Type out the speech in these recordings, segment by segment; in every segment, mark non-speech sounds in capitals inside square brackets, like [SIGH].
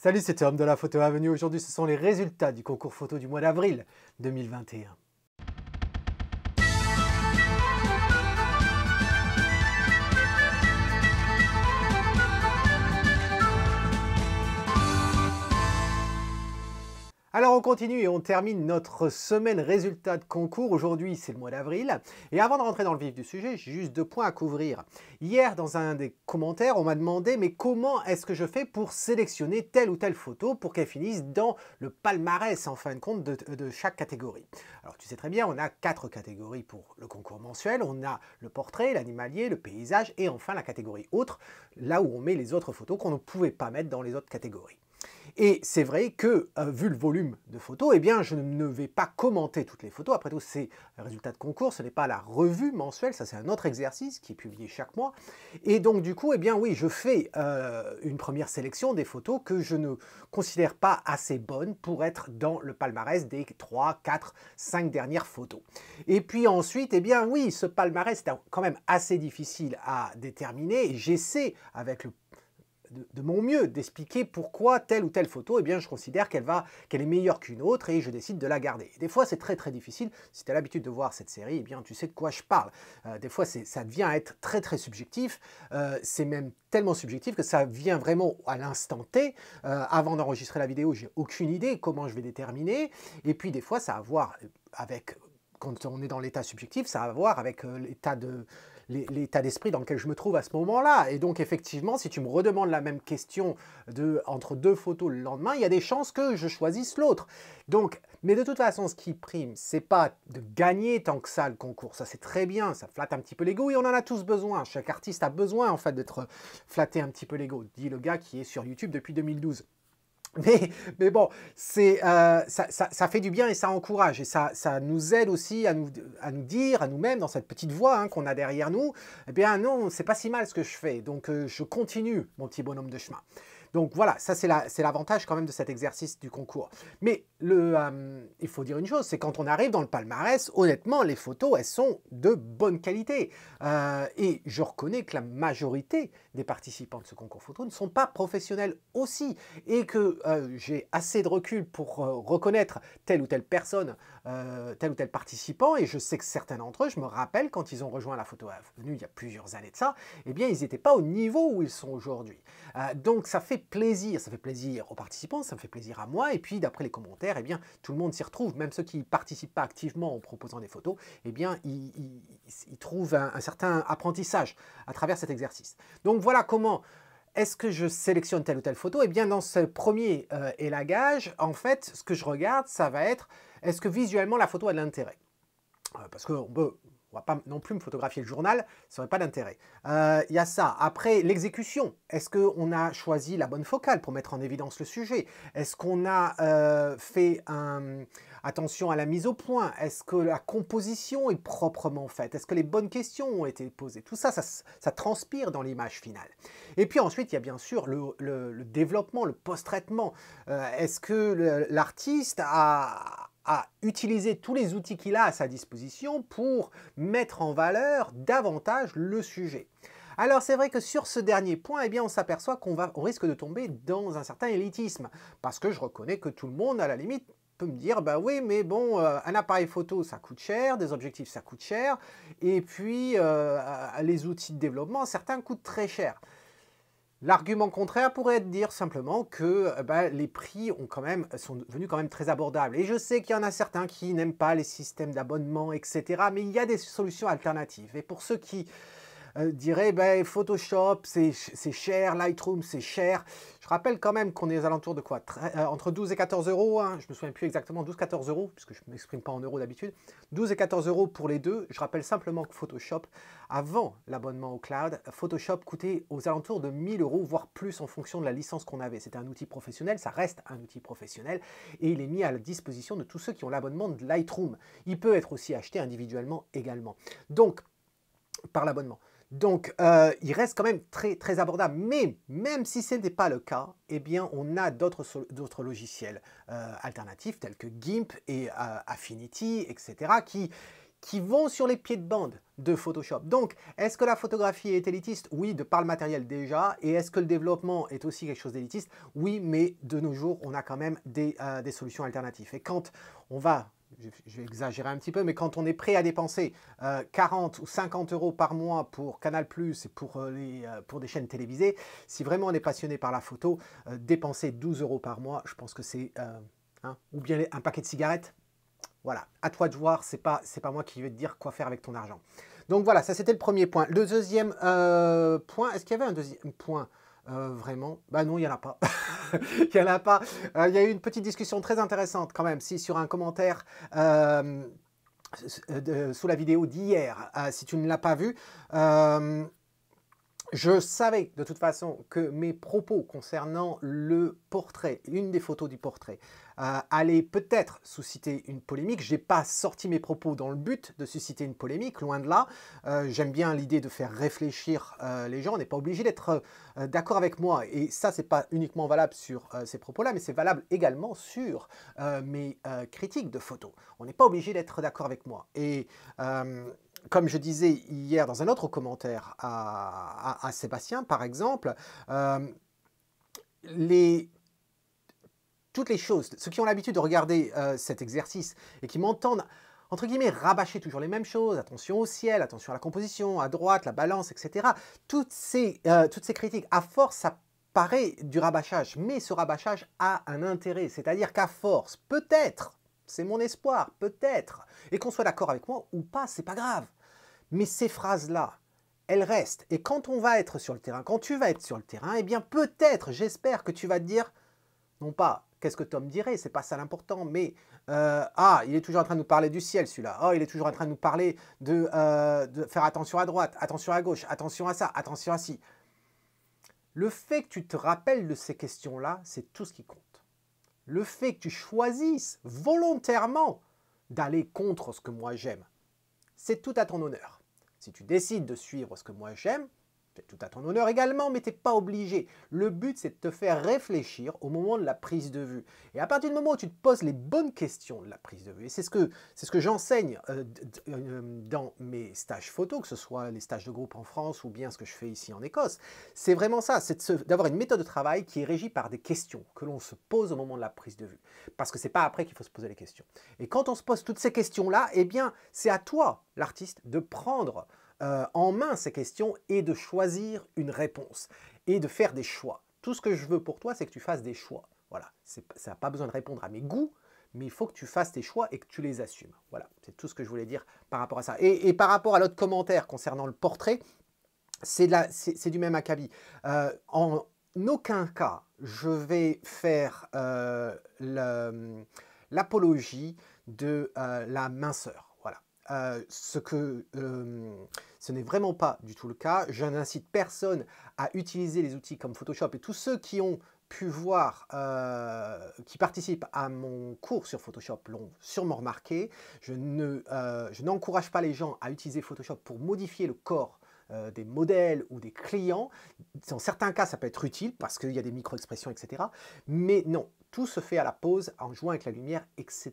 Salut, c'était Homme de la Photo Avenue. Aujourd'hui, ce sont les résultats du concours photo du mois d'avril 2021. Alors on continue et on termine notre semaine résultat de concours. Aujourd'hui c'est le mois d'avril. Et avant de rentrer dans le vif du sujet, j'ai juste deux points à couvrir. Hier dans un des commentaires on m'a demandé mais comment est-ce que je fais pour sélectionner telle ou telle photo pour qu'elle finisse dans le palmarès en fin de compte de, de chaque catégorie. Alors tu sais très bien on a quatre catégories pour le concours mensuel. On a le portrait, l'animalier, le paysage et enfin la catégorie autre là où on met les autres photos qu'on ne pouvait pas mettre dans les autres catégories. Et c'est vrai que, euh, vu le volume de photos, eh bien, je ne vais pas commenter toutes les photos. Après tout, c'est le résultat de concours, ce n'est pas la revue mensuelle, ça c'est un autre exercice qui est publié chaque mois. Et donc, du coup, et eh bien, oui, je fais euh, une première sélection des photos que je ne considère pas assez bonnes pour être dans le palmarès des 3, 4, 5 dernières photos. Et puis ensuite, et eh bien, oui, ce palmarès, est quand même assez difficile à déterminer. J'essaie, avec le de, mon mieux d'expliquer pourquoi telle ou telle photo, eh bien, je considère qu'elle va, qu'elle est meilleure qu'une autre et je décide de la garder. des fois, c'est très très difficile. Si tu as l'habitude de voir cette série, eh bien, tu sais de quoi je parle. Euh, des fois, ça devient être très très subjectif. Euh, c'est même tellement subjectif que ça vient vraiment à l'instant T. Euh, avant d'enregistrer la vidéo, j'ai aucune idée comment je vais déterminer. Et puis, des fois, ça a à voir avec quand on est dans l'état subjectif, ça a à voir avec l'état de l'état d'esprit dans lequel je me trouve à ce moment-là. Et donc, effectivement, si tu me redemandes la même question de, entre deux photos le lendemain, il y a des chances que je choisisse l'autre. Donc, mais de toute façon, ce qui prime, c'est pas de gagner tant que ça le concours. Ça, c'est très bien, ça flatte un petit peu l'ego et on en a tous besoin. Chaque artiste a besoin, en fait, d'être flatté un petit peu l'ego, dit le gars qui est sur YouTube depuis 2012. [LAUGHS] Mais, bon, euh, ça, ça, fait du bien et ça encourage. Et ça, nous aide aussi à nous, dire, à nous-mêmes, dans cette petite voix hein, qu'on a derrière nous, eh bien non, c'est pas si mal ce que je fais. Donc euh, je continue mon petit bonhomme de chemin. Donc voilà, ça c'est l'avantage quand même de cet exercice du concours. Mais le, euh, il faut dire une chose, c'est quand on arrive dans le palmarès, honnêtement, les photos, elles sont de bonne qualité. Euh, et je reconnais que la majorité des participants de ce concours photo ne sont pas professionnels aussi. Et que euh, j'ai assez de recul pour reconnaître telle ou telle personne, tel ou tel participant. Et je sais que certains d'entre eux, je me rappelle, quand ils ont rejoint la photo avenue il y a plusieurs années de ça, eh bien, ils n'étaient pas au niveau où ils sont aujourd'hui. donc ça fait plaisir, ça fait plaisir aux participants, ça me fait plaisir à moi, et puis d'après les commentaires, et eh bien, tout le monde s'y retrouve, même ceux qui participent pas activement en proposant des photos, et eh bien, ils, trouvent un, certain apprentissage à travers cet exercice. Donc voilà comment est-ce que je sélectionne telle ou telle photo et eh bien, dans ce premier euh, élagage, en fait, ce que je regarde, ça va être est-ce que visuellement la photo a de l'intérêt euh, Parce qu'on peut on va pas non plus me photographier le journal, ça n'aurait pas d'intérêt. Il euh, y a ça. Après, l'exécution. Est-ce qu'on a choisi la bonne focale pour mettre en évidence le sujet Est-ce qu'on a euh, fait un... attention à la mise au point Est-ce que la composition est proprement faite Est-ce que les bonnes questions ont été posées Tout ça, ça, transpire dans l'image finale. Et puis ensuite, il y a bien sûr le, développement, le post-traitement. Euh, est-ce que l'artiste a à utiliser tous les outils qu'il a à sa disposition pour mettre en valeur davantage le sujet. Alors c'est vrai que sur ce dernier point, eh bien, on s'aperçoit qu'on va au risque de tomber dans un certain élitisme, parce que je reconnais que tout le monde, à la limite, peut me dire, bah oui, mais bon, euh, un appareil photo, ça coûte cher, des objectifs, ça coûte cher, et puis euh, les outils de développement, certains coûtent très cher. L'argument contraire pourrait être de dire simplement que euh, bah, les prix sont devenus quand même très abordables. Et je sais qu'il y en a certains qui n'aiment pas les systèmes d'abonnement, etc. Mais il y a des solutions alternatives. Et pour ceux qui euh, dirait ben, Photoshop, c'est cher, Lightroom, c'est cher. Je rappelle quand même qu'on est aux alentours de quoi euh, Entre 12 et 14 euros, hein. je ne me souviens plus exactement, 12-14 euros, puisque je ne m'exprime pas en euros d'habitude. 12 et 14 euros pour les deux. Je rappelle simplement que Photoshop, avant l'abonnement au cloud, Photoshop coûtait aux alentours de 1000 euros, voire plus en fonction de la licence qu'on avait. C'était un outil professionnel, ça reste un outil professionnel, et il est mis à la disposition de tous ceux qui ont l'abonnement de Lightroom. Il peut être aussi acheté individuellement également. Donc, par l'abonnement. Donc, euh, il reste quand même très, très abordable. Mais même si ce n'est pas le cas, eh bien, on a d'autres logiciels euh, alternatifs tels que GIMP et euh, Affinity, etc., qui, vont sur les pieds de bande de Photoshop. Donc, est-ce que la photographie est élitiste Oui, de par le matériel déjà. Et est-ce que le développement est aussi quelque chose d'élitiste Oui, mais de nos jours, on a quand même des, des, solutions alternatives. Et quand on va je vais exagérer un petit peu, mais quand on est prêt à dépenser 40 euh, ou 50 euros par mois pour Canal ⁇ et euh, euh, pour, des chaînes télévisées, si vraiment on est passionné par la photo, dépenser 12 euros par mois, je pense que c'est... Hein, ou bien un paquet de cigarettes. Voilà, à toi de voir, c'est pas, pas moi qui vais te dire quoi faire avec ton argent. Donc voilà, ça c'était le premier point. Le deuxième point, est-ce qu'il y avait un deuxième point euh, vraiment Bah non, il n'y en a pas. [LAUGHS] Il n'y en a pas. Euh, il y a eu une petite discussion très intéressante quand même, si sur un commentaire euh, sous la vidéo d'hier, si tu ne l'as pas vu. Je savais de toute façon que mes propos concernant le portrait, une des photos du portrait, euh, allaient peut-être susciter une polémique. Je n'ai pas sorti mes propos dans le but de susciter une polémique, loin de là. Euh, j'aime bien l'idée de faire réfléchir euh, les gens. On n'est pas obligé d'être d'accord avec moi. Et ça, ce n'est pas uniquement valable sur ces propos-là, mais c'est valable également sur mes critiques de photos. On n'est pas obligé d'être d'accord avec moi. Et comme je disais hier dans un autre commentaire à, Sébastien, par exemple, euh, les, toutes les choses, ceux qui ont l'habitude de regarder euh, cet exercice et qui m'entendent, entre guillemets, rabâcher toujours les mêmes choses, attention au ciel, attention à la composition, à droite, la balance, etc. Toutes ces, euh, toutes ces critiques, à force, ça paraît du rabâchage, mais ce rabâchage a un intérêt, c'est-à-dire qu'à force, peut-être, c'est mon espoir, peut-être. Et qu'on soit d'accord avec moi ou pas, c'est pas grave. Mais ces phrases-là, elles restent. Et quand on va être sur le terrain, quand tu vas être sur le terrain, eh bien peut-être, j'espère que tu vas te dire, non pas qu'est-ce que Tom dirait, c'est pas ça l'important, mais euh, ah, il est toujours en train de nous parler du ciel celui-là, oh, il est toujours en train de nous parler de, euh, de faire attention à droite, attention à gauche, attention à ça, attention à ci. Le fait que tu te rappelles de ces questions-là, c'est tout ce qui compte le fait que tu choisisses volontairement d'aller contre ce que moi j'aime, c'est tout à ton honneur. Si tu décides de suivre ce que moi j'aime, tout à ton honneur également, mais t'es pas obligé. Le but, c'est de te faire réfléchir au moment de la prise de vue. Et à partir du moment où tu te poses les bonnes questions de la prise de vue, et c'est ce que, c'est ce que j'enseigne euh, euh, dans mes stages photo, que ce soit les stages de groupe en France ou bien ce que je fais ici en Écosse, c'est vraiment ça, c'est d'avoir une méthode de travail qui est régie par des questions que l'on se pose au moment de la prise de vue. Parce que c'est pas après qu'il faut se poser les questions. Et quand on se pose toutes ces questions-là, eh bien, c'est à toi, l'artiste, de prendre euh, en main ces questions et de choisir une réponse et de faire des choix. Tout ce que je veux pour toi, c'est que tu fasses des choix. Voilà, ça n'a pas besoin de répondre à mes goûts, mais il faut que tu fasses tes choix et que tu les assumes. Voilà, c'est tout ce que je voulais dire par rapport à ça. Et, par rapport à l'autre commentaire concernant le portrait, c'est du même acabit. Euh, en aucun cas, je vais faire euh, l'apologie de la minceur. Euh, ce que euh, ce n'est vraiment pas du tout le cas. Je n'incite personne à utiliser les outils comme Photoshop et tous ceux qui ont pu voir, euh, qui participent à mon cours sur Photoshop l'ont sûrement remarqué. Je n'encourage pas les gens à utiliser Photoshop pour modifier le corps des modèles ou des clients. Dans certains cas, ça peut être utile parce qu'il y a des micro-expressions, etc. Mais non, tout se fait à la pause, en jouant avec la lumière, etc.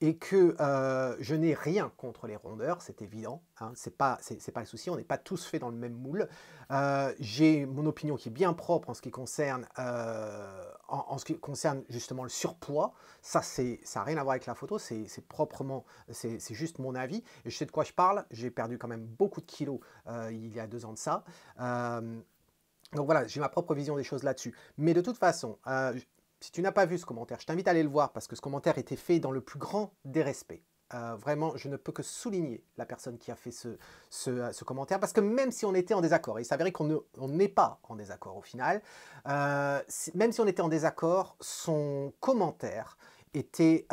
Et que euh, je n'ai rien contre les rondeurs, c'est évident, hein. Ce n'est pas, pas le souci, on n'est pas tous faits dans le même moule. Euh, j'ai mon opinion qui est bien propre en ce qui concerne, euh, en, ce qui concerne justement le surpoids. Ça, ça n'a rien à voir avec la photo, c'est, proprement, c'est, juste mon avis. je sais de quoi je parle, j'ai perdu quand même beaucoup de kilos il y a deux ans de ça. donc voilà, j'ai ma propre vision des choses là-dessus. Mais de toute façon, si tu n'as pas vu ce commentaire, je t'invite à aller le voir parce que ce commentaire était fait dans le plus grand des respects. Euh, vraiment, je ne peux que souligner la personne qui a fait euh, ce, commentaire, parce que même si on était en désaccord, et il s'avérait qu'on n'est pas en désaccord au final, euh, même si on était en désaccord, son commentaire était,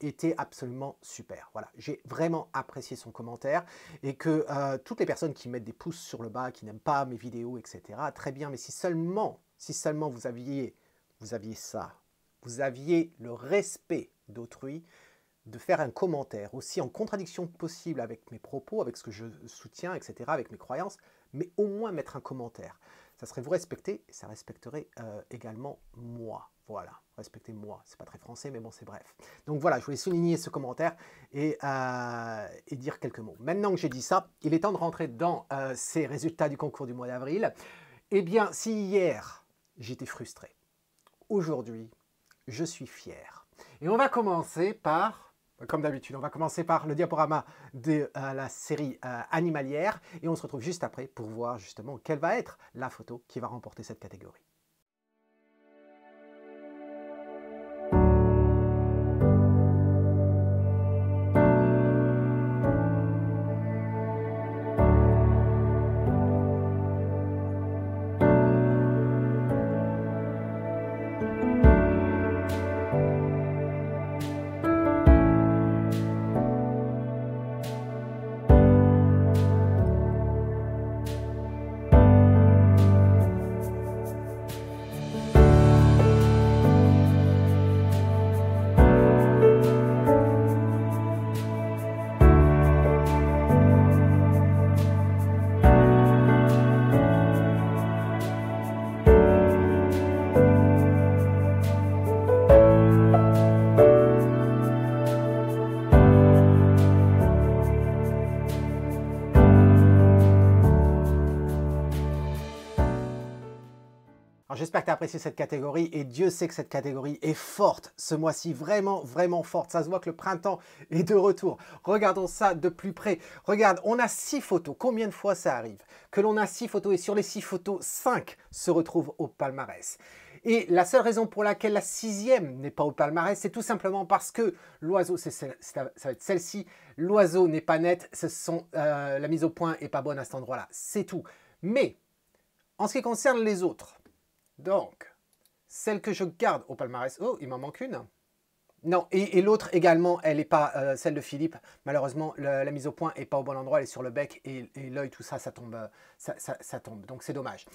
était absolument super. Voilà, j'ai vraiment apprécié son commentaire et que toutes les personnes qui mettent des pouces sur le bas, qui n'aiment pas mes vidéos, etc., très bien, mais si seulement, si seulement vous aviez vous aviez ça, vous aviez le respect d'autrui, de faire un commentaire aussi en contradiction possible avec mes propos, avec ce que je soutiens, etc., avec mes croyances, mais au moins mettre un commentaire. Ça serait vous respecter, ça respecterait euh, également moi. Voilà, respectez-moi. C'est pas très français, mais bon, c'est bref. Donc voilà, je voulais souligner ce commentaire et, euh, dire quelques mots. Maintenant que j'ai dit ça, il est temps de rentrer dans euh, ces résultats du concours du mois d'avril. Eh bien, si hier j'étais frustré, Aujourd'hui, je suis fier. Et on va commencer par, comme d'habitude, on va commencer par le diaporama de euh, la série euh, animalière et on se retrouve juste après pour voir justement quelle va être la photo qui va remporter cette catégorie. j'espère que tu as apprécié cette catégorie et Dieu sait que cette catégorie est forte ce mois-ci, vraiment, vraiment forte. Ça se voit que le printemps est de retour. Regardons ça de plus près. Regarde, on a six photos. Combien de fois ça arrive que l'on a six photos et sur les six photos, cinq se retrouvent au palmarès. Et la seule raison pour laquelle la sixième n'est pas au palmarès, c'est tout simplement parce que l'oiseau, ça va être celle-ci, l'oiseau n'est pas net, euh, la mise au point n'est pas bonne à cet endroit-là. C'est tout. Mais en ce qui concerne les autres, donc, celle que je garde au palmarès. Oh, il m'en manque une. Non, et, l'autre également, elle n'est pas euh, celle de Philippe. Malheureusement, la mise au point n'est pas au bon endroit, elle est sur le bec et, l'œil, tout ça, ça tombe. Euh, ça, tombe. Donc c'est dommage.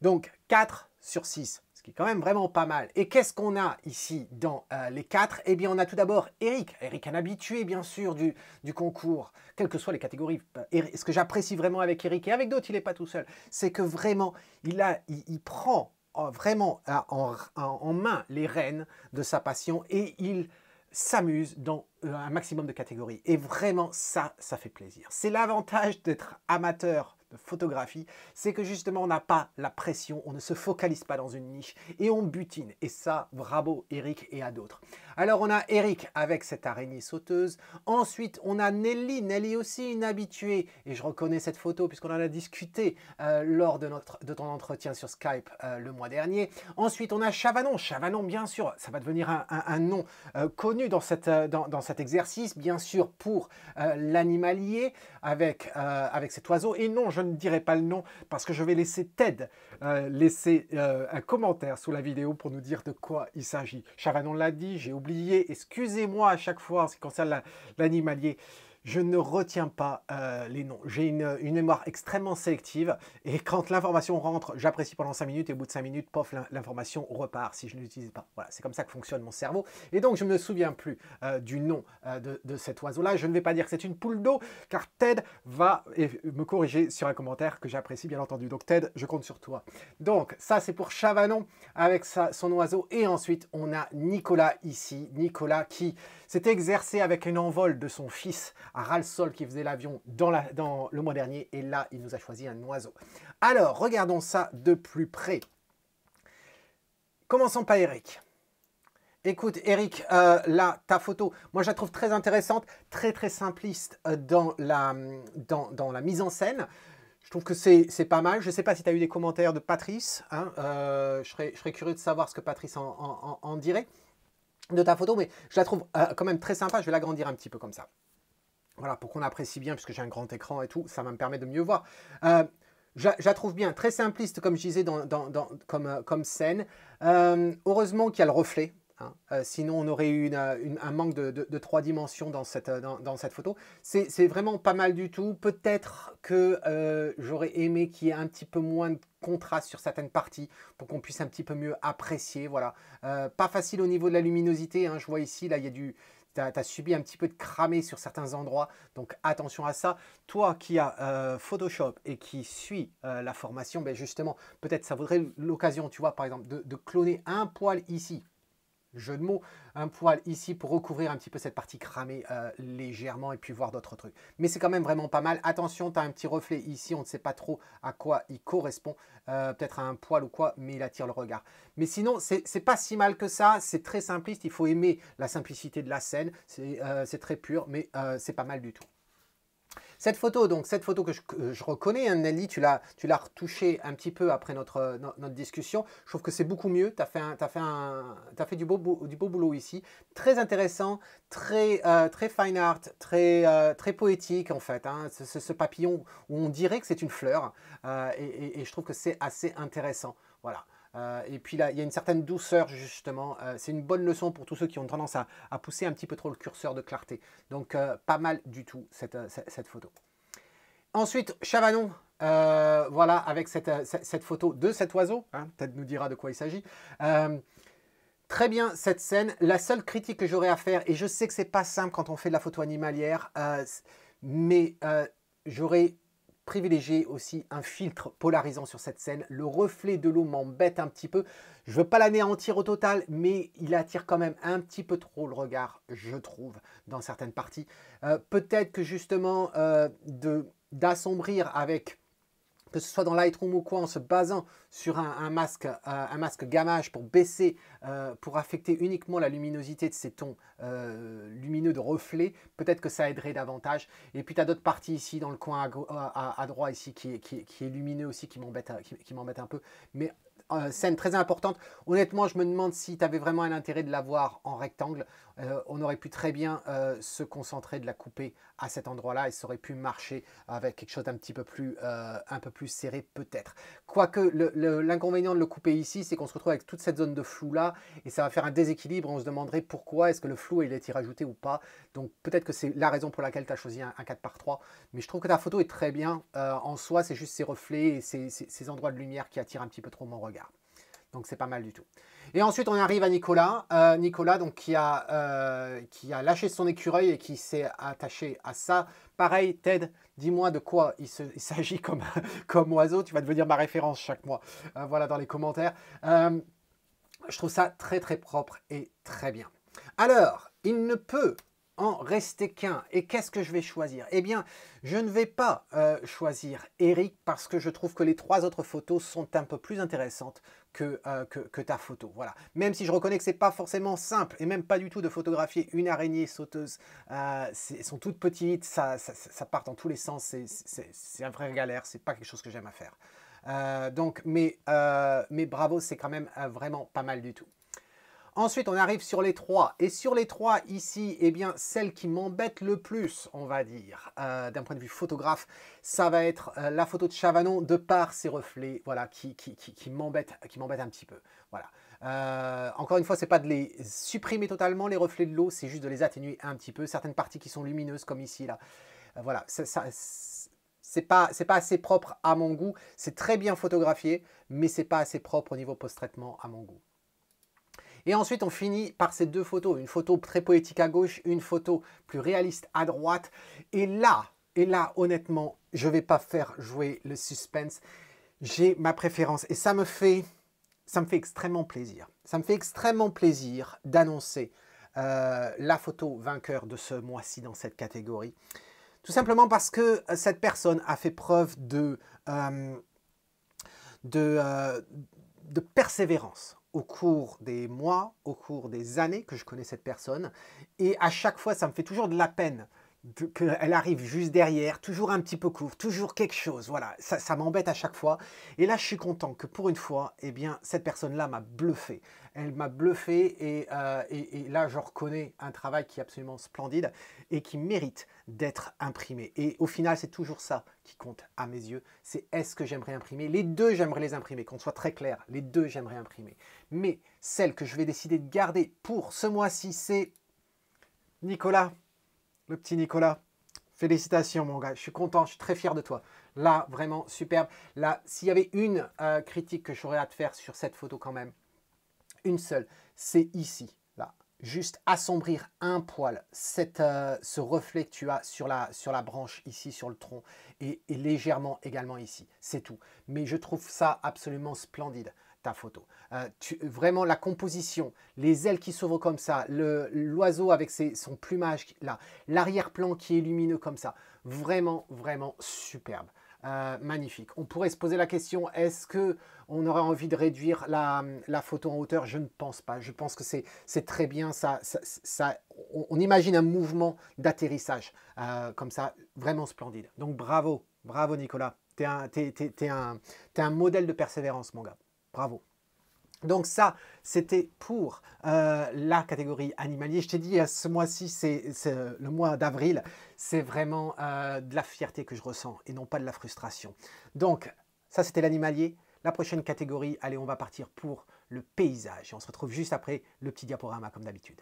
Donc 4 sur 6, ce qui est quand même vraiment pas mal. Et qu'est-ce qu'on a ici dans euh, les 4 Eh bien, on a tout d'abord Eric. Eric, un habitué, bien sûr, du, concours, quelles que soient les catégories. ce que j'apprécie vraiment avec Eric et avec d'autres, il n'est pas tout seul, c'est que vraiment, il, il prend vraiment en, main les rênes de sa passion et il s'amuse dans euh, un maximum de catégories. Et vraiment, ça, ça fait plaisir. C'est l'avantage d'être amateur photographie, c'est que justement on n'a pas la pression, on ne se focalise pas dans une niche et on butine. Et ça, bravo Eric et à d'autres. Alors on a Eric avec cette araignée sauteuse. Ensuite, on a Nelly, Nelly aussi une habituée. Et je reconnais cette photo puisqu'on en a discuté euh, lors de, notre, de ton entretien sur Skype euh, le mois dernier. Ensuite, on a Chavanon. Chavanon, bien sûr, ça va devenir un, nom euh, connu dans, cette, dans, cet exercice, bien sûr, pour l'animalier avec, avec cet oiseau. Et non, je ne dirai pas le nom parce que je vais laisser Ted euh, laisser euh, un commentaire sous la vidéo pour nous dire de quoi il s'agit. Chavanon l'a dit, j'ai oublié, excusez-moi à chaque fois en ce qui concerne l'animalier je ne retiens pas euh, les noms. J'ai une, mémoire extrêmement sélective et quand l'information rentre, j'apprécie pendant 5 minutes et au bout de 5 minutes, pof, l'information repart si je ne l'utilise pas. Voilà, c'est comme ça que fonctionne mon cerveau. Et donc, je ne me souviens plus euh, du nom euh, de, cet oiseau-là. Je ne vais pas dire que c'est une poule d'eau car Ted va me corriger sur un commentaire que j'apprécie bien entendu. Donc, Ted, je compte sur toi. Donc, ça, c'est pour Chavanon avec son oiseau. Et ensuite, on a Nicolas ici. Nicolas qui c'était exercé avec un envol de son fils à Ralsol sol qui faisait l'avion dans, le mois dernier, et là, il nous a choisi un oiseau. Alors, regardons ça de plus près. Commençons par Eric. Écoute, Eric, euh, là, ta photo, moi je la trouve très intéressante, très très simpliste euh, dans, la, mise en scène. Je trouve que c'est pas mal. Je ne sais pas si tu as eu des commentaires de Patrice. Hein, euh, je, serais, curieux de savoir ce que Patrice en dirait de ta photo, mais je la trouve euh, quand même très sympa. Je vais l'agrandir un petit peu comme ça. Voilà, pour qu'on apprécie bien, puisque j'ai un grand écran et tout, ça va me permettre de mieux voir. Euh, je, la trouve bien, très simpliste, comme je disais, dans, comme, euh, comme, scène. heureusement qu'il y a le reflet. Hein. Euh, sinon, on aurait eu euh, un manque de, trois dimensions dans cette, euh, photo. C'est vraiment pas mal du tout. Peut-être que j'aurais aimé qu'il y ait un petit peu moins de contraste sur certaines parties pour qu'on puisse un petit peu mieux apprécier. Voilà. pas facile au niveau de la luminosité. Hein. Je vois ici, là, il y a du... Tu as, subi un petit peu de cramé sur certains endroits, donc attention à ça. Toi qui as Photoshop et qui suis la formation, ben justement, peut-être ça vaudrait l'occasion, tu vois, par exemple, de cloner un poil ici, jeu de mots, un poil ici pour recouvrir un petit peu cette partie cramée euh, légèrement et puis voir d'autres trucs. Mais c'est quand même vraiment pas mal. Attention, tu as un petit reflet ici, on ne sait pas trop à quoi il correspond, euh, peut-être à un poil ou quoi, mais il attire le regard. Mais sinon, c'est pas si mal que ça, c'est très simpliste, il faut aimer la simplicité de la scène, c'est euh, très pur, mais c'est pas mal du tout. Cette photo, donc cette photo que je, reconnais, hein, Nelly, tu l'as retouchée un petit peu après notre, notre discussion. Je trouve que c'est beaucoup mieux. Tu as fait, fait, un, fait du, beau, du beau boulot ici. Très intéressant, très, euh, très fine art, très, euh, très poétique en fait. Hein. ce, papillon où on dirait que c'est une fleur. Euh, et, et, je trouve que c'est assez intéressant. Voilà. Euh, et puis là, il y a une certaine douceur, justement. Euh, c'est une bonne leçon pour tous ceux qui ont tendance à, pousser un petit peu trop le curseur de clarté. Donc, euh, pas mal du tout, cette, cette photo. Ensuite, Chavanon, voilà, avec cette, cette, photo de cet oiseau. Hein, peut-être nous dira de quoi il s'agit. Très bien cette scène. La seule critique que j'aurais à faire, et je sais que c'est pas simple quand on fait de la photo animalière, mais j'aurais privilégier aussi un filtre polarisant sur cette scène. Le reflet de l'eau m'embête un petit peu. Je ne veux pas l'anéantir au total, mais il attire quand même un petit peu trop le regard, je trouve, dans certaines parties. Euh, peut-être que justement, euh, d'assombrir avec que ce soit dans Lightroom ou quoi, en se basant sur un, masque, euh, un masque gammage pour baisser, euh, pour affecter uniquement la luminosité de ces tons euh, lumineux de reflets, peut-être que ça aiderait davantage. Et puis tu as d'autres parties ici dans le coin à, droite ici qui, est lumineux aussi, qui m'embête qui, m'embête un peu. Mais scène très importante. Honnêtement, je me demande si tu avais vraiment un intérêt de l'avoir en rectangle. Euh, on aurait pu très bien euh, se concentrer de la couper à cet endroit-là et ça aurait pu marcher avec quelque chose d'un petit peu plus, euh, un peu plus serré peut-être. Quoique l'inconvénient de le couper ici, c'est qu'on se retrouve avec toute cette zone de flou-là et ça va faire un déséquilibre. On se demanderait pourquoi est-ce que le flou il a rajouté ou pas. Donc peut-être que c'est la raison pour laquelle tu as choisi un, 4 par 3 Mais je trouve que ta photo est très bien en soi. C'est juste ces reflets et ces endroits de lumière qui attirent un petit peu trop mon regard. Donc c'est pas mal du tout. Et ensuite on arrive à Nicolas. Euh, Nicolas donc euh, qui a, lâché son écureuil et qui s'est attaché à ça. Pareil Ted, dis-moi de quoi il s'agit comme, [LAUGHS] comme oiseau. Tu vas devenir ma référence chaque mois. Euh, voilà dans les commentaires. je trouve ça très très propre et très bien. Alors, il ne peut en rester qu'un. Et qu'est-ce que je vais choisir Eh bien, je ne vais pas euh, choisir Eric parce que je trouve que les trois autres photos sont un peu plus intéressantes euh, que, ta photo. Voilà. Même si je reconnais que c'est pas forcément simple et même pas du tout de photographier une araignée sauteuse. Euh, elles sont toutes petites, ça, part dans tous les sens, c'est un vrai galère, c'est pas quelque chose que j'aime à faire. donc, mais, mais bravo, c'est quand même vraiment pas mal du tout. Ensuite, on arrive sur les trois. Et sur les trois, ici, eh bien, celle qui m'embête le plus, on va dire, euh, d'un point de vue photographe, ça va être euh, la photo de Chavanon de par ses reflets, voilà, qui, qui, qui, m'embête un petit peu. Voilà. Euh, encore une fois, ce n'est pas de les supprimer totalement, les reflets de l'eau, c'est juste de les atténuer un petit peu. Certaines parties qui sont lumineuses, comme ici, là. voilà, c'est pas, pas assez propre à mon goût. C'est très bien photographié, mais c'est pas assez propre au niveau post-traitement à mon goût. Et ensuite, on finit par ces deux photos, une photo très poétique à gauche, une photo plus réaliste à droite. Et là, et là, honnêtement, je ne vais pas faire jouer le suspense. J'ai ma préférence et ça me fait, ça me fait extrêmement plaisir. Ça me fait extrêmement plaisir d'annoncer euh, la photo vainqueur de ce mois-ci dans cette catégorie. Tout simplement parce que euh, cette personne a fait preuve de euh, persévérance au cours des mois, au cours des années que je connais cette personne. Et à chaque fois, ça me fait toujours de la peine qu'elle arrive juste derrière, toujours un petit peu court, toujours quelque chose, voilà, ça, m'embête à chaque fois. Et là, je suis content que pour une fois, eh bien, cette personne-là m'a bluffé. Elle m'a bluffé euh, et, et, là, je reconnais un travail qui est absolument splendide et qui mérite d'être imprimé. Et au final, c'est toujours ça qui compte à mes yeux, c'est est-ce que j'aimerais imprimer Les deux, j'aimerais les imprimer, qu'on soit très clair, les deux, j'aimerais imprimer. Mais celle que je vais décider de garder pour ce mois-ci, c'est Nicolas le petit Nicolas. Félicitations, mon gars. Je suis content, je suis très fier de toi. Là, vraiment superbe. Là, s'il y avait une euh, critique que j'aurais à te faire sur cette photo quand même, une seule, c'est ici, là. Juste assombrir un poil euh, ce reflet que tu as sur la, branche ici, sur le tronc, et légèrement également ici. C'est tout. Mais je trouve ça absolument splendide ta photo. Euh, tu, vraiment la composition, les ailes qui s'ouvrent comme ça, l'oiseau avec son plumage là, l'arrière-plan qui est lumineux comme ça. Vraiment, vraiment superbe. Euh, magnifique. On pourrait se poser la question, est-ce que on aurait envie de réduire la, photo en hauteur Je ne pense pas. Je pense que c'est très bien. Ça, ça, on, imagine un mouvement d'atterrissage euh, comme ça, vraiment splendide. Donc bravo, bravo Nicolas. T'es un modèle de persévérance, mon gars. Bravo. Donc ça, c'était pour euh, la catégorie animalier. Je t'ai dit, euh, ce mois-ci, c'est euh, le mois d'avril, c'est vraiment de la fierté que je ressens et non pas de la frustration. Donc ça, c'était l'animalier. La prochaine catégorie, allez, on va partir pour le paysage. Et on se retrouve juste après le petit diaporama comme d'habitude.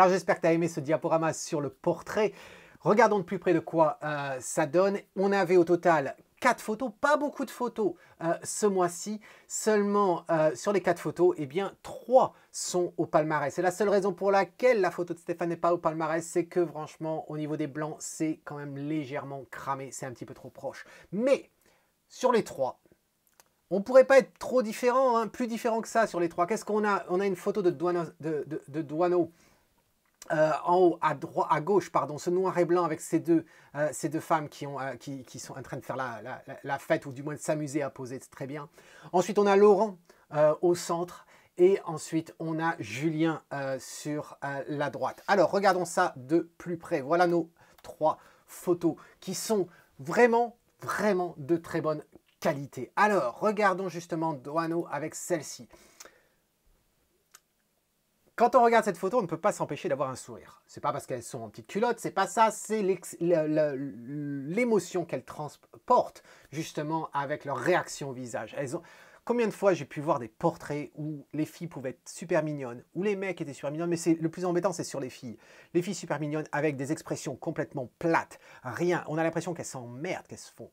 Alors j'espère que tu as aimé ce diaporama sur le portrait. Regardons de plus près de quoi euh, ça donne. On avait au total quatre photos, pas beaucoup de photos euh, ce mois-ci, seulement euh, sur les quatre photos, eh bien trois sont au palmarès. C'est la seule raison pour laquelle la photo de Stéphane n'est pas au palmarès, c'est que franchement, au niveau des blancs, c'est quand même légèrement cramé, c'est un petit peu trop proche. Mais sur les trois, on pourrait pas être trop différent, hein, plus différent que ça sur les trois. Qu'est-ce qu'on a On a une photo de douaneau. Euh, en haut, à, droite, à gauche, pardon, ce noir et blanc avec ces deux, euh, femmes euh, qui, sont en train de faire la, la fête ou du moins de s'amuser à poser, c'est très bien. Ensuite, on a Laurent au centre et ensuite, on a Julien sur la droite. Alors, regardons ça de plus près. Voilà nos trois photos qui sont vraiment, vraiment de très bonne qualité. Alors, regardons justement Doano avec celle-ci. Quand on regarde cette photo, on ne peut pas s'empêcher d'avoir un sourire. C'est pas parce qu'elles sont en petite culotte, c'est pas ça, c'est l'émotion qu'elles transportent justement avec leur réaction au visage. Elles ont... Combien de fois j'ai pu voir des portraits où les filles pouvaient être super mignonnes, où les mecs étaient super mignons, mais c'est le plus embêtant, c'est sur les filles. Les filles super mignonnes avec des expressions complètement plates, rien. On a l'impression qu'elles s'emmerdent, qu'elles se font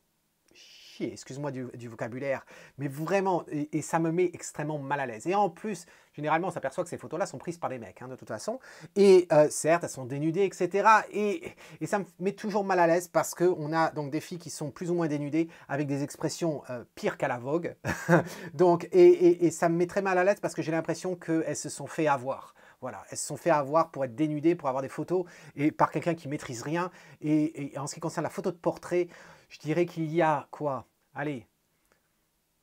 excuse-moi du, vocabulaire, mais vraiment, et, ça me met extrêmement mal à l'aise. Et en plus, généralement, on s'aperçoit que ces photos-là sont prises par des mecs, hein, de toute façon, et euh, certes, elles sont dénudées, etc. Et, ça me met toujours mal à l'aise parce qu'on a donc des filles qui sont plus ou moins dénudées avec des expressions euh, pires qu'à la vogue. [LAUGHS] donc, et, ça me met très mal à l'aise parce que j'ai l'impression qu'elles se sont fait avoir. Voilà, elles se sont fait avoir pour être dénudées, pour avoir des photos, et par quelqu'un qui maîtrise rien. et, en ce qui concerne la photo de portrait, je dirais qu'il y a quoi Allez,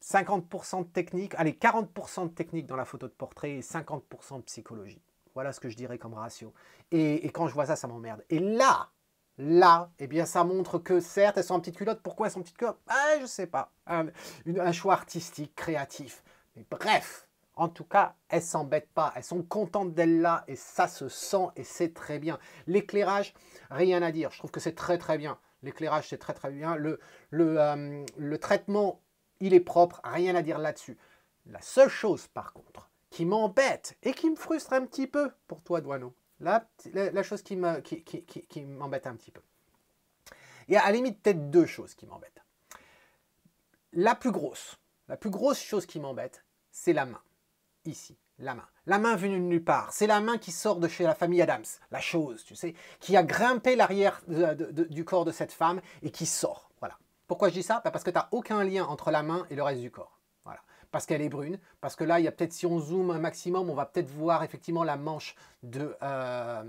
50% de technique, allez, 40% de technique dans la photo de portrait et 50% de psychologie. Voilà ce que je dirais comme ratio. Et, quand je vois ça, ça m'emmerde. Et là, là, eh bien, ça montre que certes, elles sont en petite culotte. Pourquoi elles sont en petite culotte ah, Je sais pas. Un, choix artistique, créatif. Mais bref, en tout cas, elles s'embêtent pas. Elles sont contentes d'elles là et ça se sent et c'est très bien. L'éclairage, rien à dire. Je trouve que c'est très très bien. L'éclairage, c'est très très bien. Le, euh, le, traitement, il est propre, rien à dire là-dessus. La seule chose, par contre, qui m'embête et qui me frustre un petit peu pour toi, Douaneau, la, la, chose qui m'embête qui, un petit peu. Il y a à la limite peut-être deux choses qui m'embêtent. La plus grosse, la plus grosse chose qui m'embête, c'est la main, ici la main. La main venue de nulle part. C'est la main qui sort de chez la famille Adams, la chose, tu sais, qui a grimpé l'arrière du corps de cette femme et qui sort. Voilà. Pourquoi je dis ça bah, Parce que tu n'as aucun lien entre la main et le reste du corps. Voilà. Parce qu'elle est brune, parce que là, il y a peut-être, si on zoome un maximum, on va peut-être voir effectivement la manche de, euh,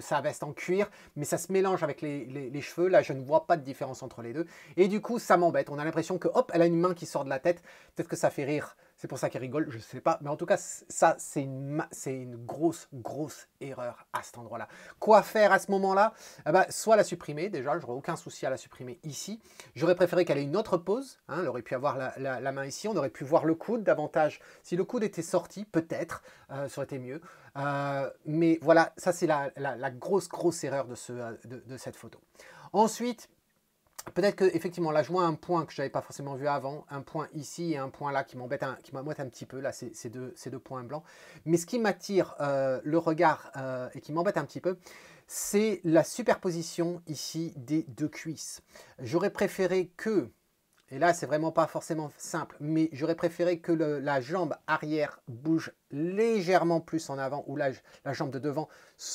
sa veste en cuir, mais ça se mélange avec les, les, cheveux. Là, je ne vois pas de différence entre les deux. Et du coup, ça m'embête. On a l'impression que, hop, elle a une main qui sort de la tête. Peut-être que ça fait rire c'est pour ça qu'elle rigole, je ne sais pas. Mais en tout cas, ça, c'est une, une, grosse, grosse erreur à cet endroit-là. Quoi faire à ce moment-là eh ben, Soit la supprimer, déjà, je n'aurais aucun souci à la supprimer ici. J'aurais préféré qu'elle ait une autre pose. Hein, elle aurait pu avoir la, main ici, on aurait pu voir le coude davantage. Si le coude était sorti, peut-être, euh, ça aurait été mieux. Euh, mais voilà, ça c'est la, la, grosse, grosse erreur de, ce, euh, de cette photo. Ensuite, Peut-être que effectivement là je vois un point que je n'avais pas forcément vu avant, un point ici et un point là qui m'embête un, qui un petit peu là c'est ces, deux, points blancs. Mais ce qui m'attire euh, le regard euh, et qui m'embête un petit peu, c'est la superposition ici des deux cuisses. J'aurais préféré que et là, c'est vraiment pas forcément simple, mais j'aurais préféré que la jambe arrière bouge légèrement plus en avant ou la, la jambe de devant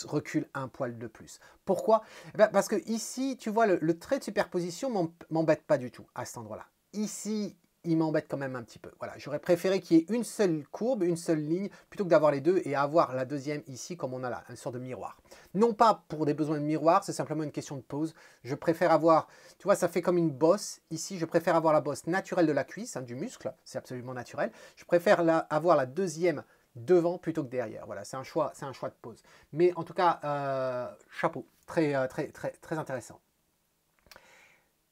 recule un poil de plus. Pourquoi eh ben, Parce que ici, tu vois, le, le trait de superposition m'embête pas du tout à cet endroit-là. Ici, il m'embête quand même un petit peu. Voilà, j'aurais préféré qu'il y ait une seule courbe, une seule ligne, plutôt que d'avoir les deux et avoir la deuxième ici comme on a là, un sorte de miroir. Non pas pour des besoins de miroir, c'est simplement une question de pose. Je préfère avoir, tu vois, ça fait comme une bosse. Ici, je préfère avoir la bosse naturelle de la cuisse, hein, du muscle, c'est absolument naturel. Je préfère avoir la deuxième devant plutôt que derrière. Voilà, c'est un choix, c'est un choix de pose. Mais en tout cas, euh, chapeau, très, euh, très, très, très intéressant.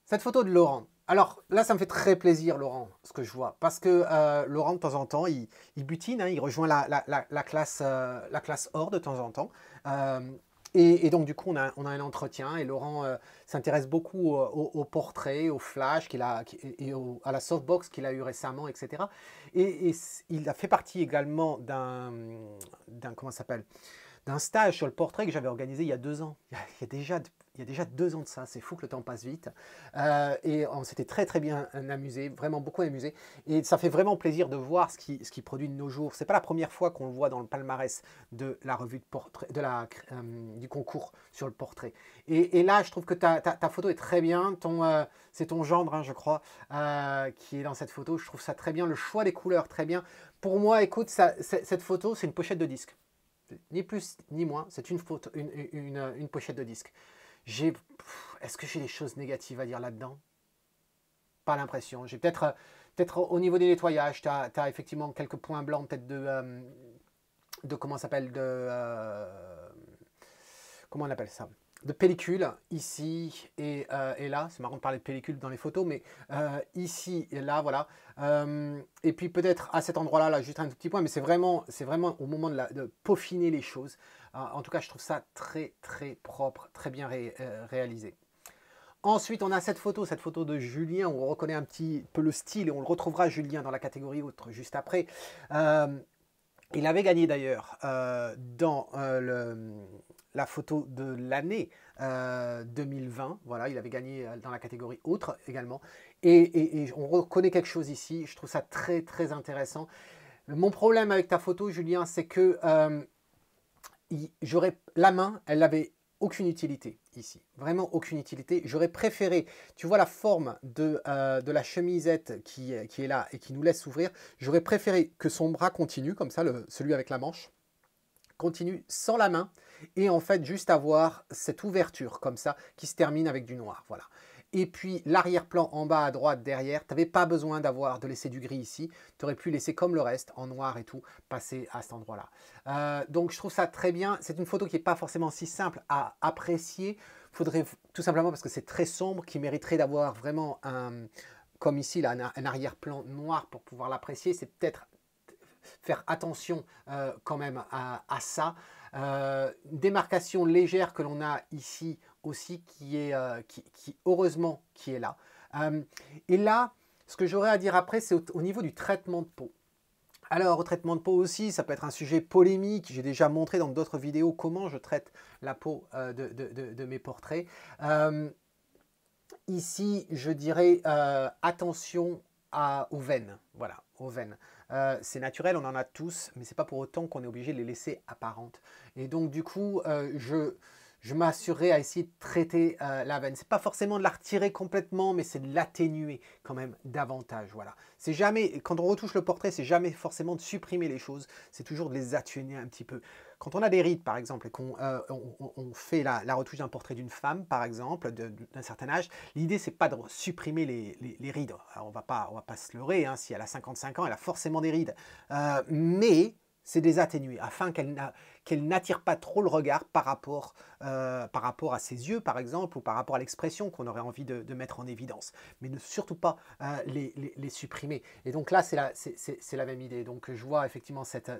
Cette photo de Laurent, alors là, ça me fait très plaisir, Laurent, ce que je vois. Parce que euh, Laurent, de temps en temps, il, butine, hein, il rejoint la, classe, la classe hors euh, de temps en temps. Euh, et, donc, du coup, on a, un entretien et Laurent s'intéresse beaucoup au, au, portrait, au flash a, et à la softbox qu'il a eu récemment, etc. Et, et il a fait partie également d'un. Comment s'appelle d'un stage sur le portrait que j'avais organisé il y a deux ans. Il y a déjà il y a déjà deux ans de ça, c'est fou que le temps passe vite. Euh, et on s'était très très bien amusé, vraiment beaucoup amusé. Et ça fait vraiment plaisir de voir ce qui, ce qui produit de nos jours. Ce n'est pas la première fois qu'on le voit dans le palmarès de la revue de portrait, de la, euh, du concours sur le portrait. Et, là, je trouve que ta, photo est très bien. Euh, c'est ton gendre, hein, je crois, qui est dans cette photo. Je trouve ça très bien. Le choix des couleurs, très bien. Pour moi, écoute, cette photo, c'est une pochette de disque. Ni plus ni moins, c'est une, une pochette de disque j'ai. Est-ce que j'ai des choses négatives à dire là-dedans Pas l'impression. J'ai peut-être. Euh, peut-être au niveau des nettoyages, tu as, effectivement quelques points blancs, peut-être de, euh, de. Comment s'appelle De. Euh, comment on appelle ça de pellicule ici et, là. C'est marrant de parler de pellicule dans les photos, mais ici et là, voilà. et puis peut-être à cet endroit-là, là, juste un tout petit point, mais c'est vraiment, au moment de, peaufiner les choses, ah, en tout cas, je trouve ça très, très propre, très bien euh, réalisé. Ensuite, on a cette photo, cette photo de Julien, on reconnaît un petit peu le style, et on le retrouvera, Julien, dans la catégorie autre juste après. Euh, il avait gagné d'ailleurs euh, dans le, la photo de l'année 2020. Voilà, il avait gagné dans la catégorie autre également. Et, et, on reconnaît quelque chose ici. Je trouve ça très, très intéressant. Mon problème avec ta photo, Julien, c'est que j'aurais la main, elle n'avait aucune utilité ici, vraiment aucune utilité. J'aurais préféré, tu vois la forme de, euh, la chemisette qui, qui, est là et qui nous laisse ouvrir, j'aurais préféré que son bras continue, comme ça, celui avec la manche, continue sans la main, et en fait juste avoir cette ouverture comme ça qui se termine avec du noir, voilà et puis l'arrière-plan en bas à droite derrière. Tu n'avais pas besoin d'avoir de laisser du gris ici. Tu aurais pu laisser comme le reste, en noir et tout, passer à cet endroit-là. Euh, donc je trouve ça très bien. C'est une photo qui n'est pas forcément si simple à apprécier. faudrait tout simplement parce que c'est très sombre, qui mériterait d'avoir vraiment un, comme ici, un arrière-plan noir pour pouvoir l'apprécier. C'est peut-être faire attention euh, quand même à, ça. Euh, démarcation légère que l'on a ici aussi qui est, euh, qui, heureusement, qui est là. Euh, et là, ce que j'aurais à dire après, c'est au, niveau du traitement de peau. Alors, au traitement de peau aussi, ça peut être un sujet polémique. J'ai déjà montré dans d'autres vidéos comment je traite la peau euh, de, mes portraits. ici, je dirais attention à, aux veines. Voilà, aux veines. c'est naturel, on en a tous, mais c'est pas pour autant qu'on est obligé de les laisser apparentes. Et donc du coup, je, je m'assurerai à essayer de traiter euh, la veine. C'est pas forcément de la retirer complètement, mais c'est de l'atténuer quand même davantage. Voilà. C'est jamais, quand on retouche le portrait, c'est jamais forcément de supprimer les choses, c'est toujours de les atténuer un petit peu. Quand on a des rides, par exemple, et qu'on euh, on, fait la, retouche d'un portrait d'une femme, par exemple, d'un certain âge, l'idée, c'est pas de supprimer les, rides. on va pas, on va pas se leurrer, hein, si elle a 55 ans, elle a forcément des rides. Euh, mais c'est désatténuer, afin qu'elle n'attire pas trop le regard euh, par rapport, à ses yeux, par exemple, ou par rapport à l'expression qu'on aurait envie de, mettre en évidence. Mais ne surtout pas euh, les, supprimer. Et donc là, c'est la, même idée. Donc je vois effectivement cette,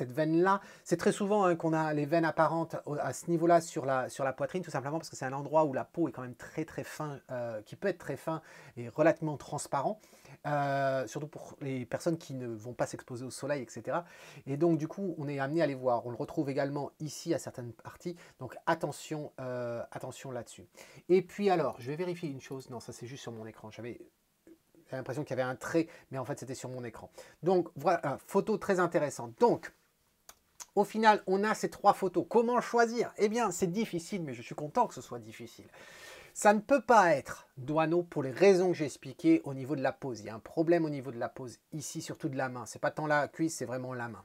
veine-là, c'est très souvent hein, qu'on a les veines apparentes à ce niveau-là sur la, poitrine, tout simplement parce que c'est un endroit où la peau est quand même très très fin, euh, qui peut être très fin et relativement transparent. Euh, surtout pour les personnes qui ne vont pas s'exposer au soleil, etc. Et donc, du coup, on est amené à les voir. On le retrouve également ici à certaines parties. Donc, attention, euh, attention là-dessus. Et puis, alors, je vais vérifier une chose. Non, ça, c'est juste sur mon écran. J'avais l'impression qu'il y avait un trait, mais en fait, c'était sur mon écran. Donc, voilà, euh, photo très intéressante. Donc, au final, on a ces trois photos. Comment choisir Eh bien, c'est difficile, mais je suis content que ce soit difficile. Ça ne peut pas être douaneau pour les raisons que j'ai expliquées au niveau de la pose. Il y a un problème au niveau de la pose ici, surtout de la main. n'est pas tant la cuisse, c'est vraiment la main.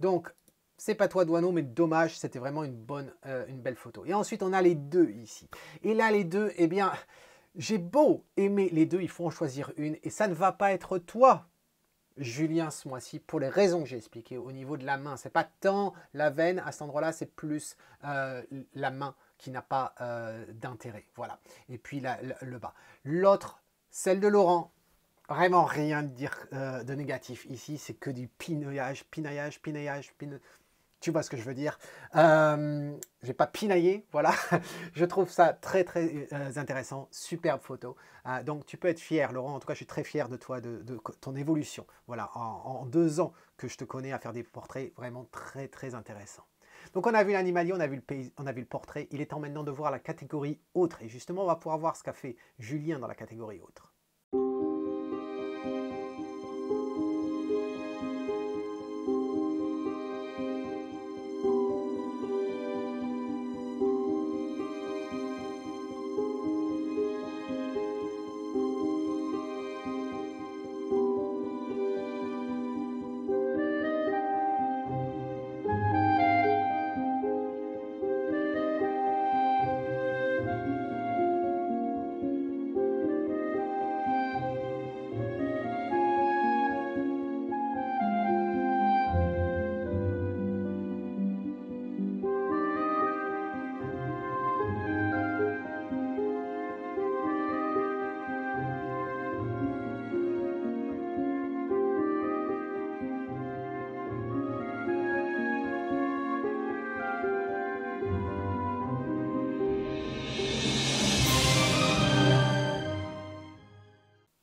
Donc, c'est pas toi douaneau, mais dommage, c'était vraiment une bonne, euh, une belle photo. Et ensuite, on a les deux ici. Et là, les deux, eh bien, j'ai beau aimer les deux, il faut en choisir une. Et ça ne va pas être toi Julien ce mois-ci pour les raisons que j'ai expliquées au niveau de la main. n'est pas tant la veine à cet endroit-là, c'est plus euh, la main qui n'a pas euh, d'intérêt. Voilà. Et puis le bas. L'autre, celle de Laurent. Vraiment rien de, dire, euh, de négatif ici, c'est que du pinaillage, pinaillage, pinaillage, pinaillage. Tu vois ce que je veux dire. Euh, je n'ai pas pinaillé, voilà. [LAUGHS] je trouve ça très très intéressant, superbe photo. donc tu peux être fier, Laurent. En tout cas, je suis très fier de toi, de, ton évolution. Voilà, en, deux ans que je te connais à faire des portraits, vraiment très très intéressants. Donc on a vu l'animalier, on, a vu le on a vu le portrait. Il est temps maintenant de voir la catégorie autre. Et justement, on va pouvoir voir ce qu'a fait Julien dans la catégorie autre.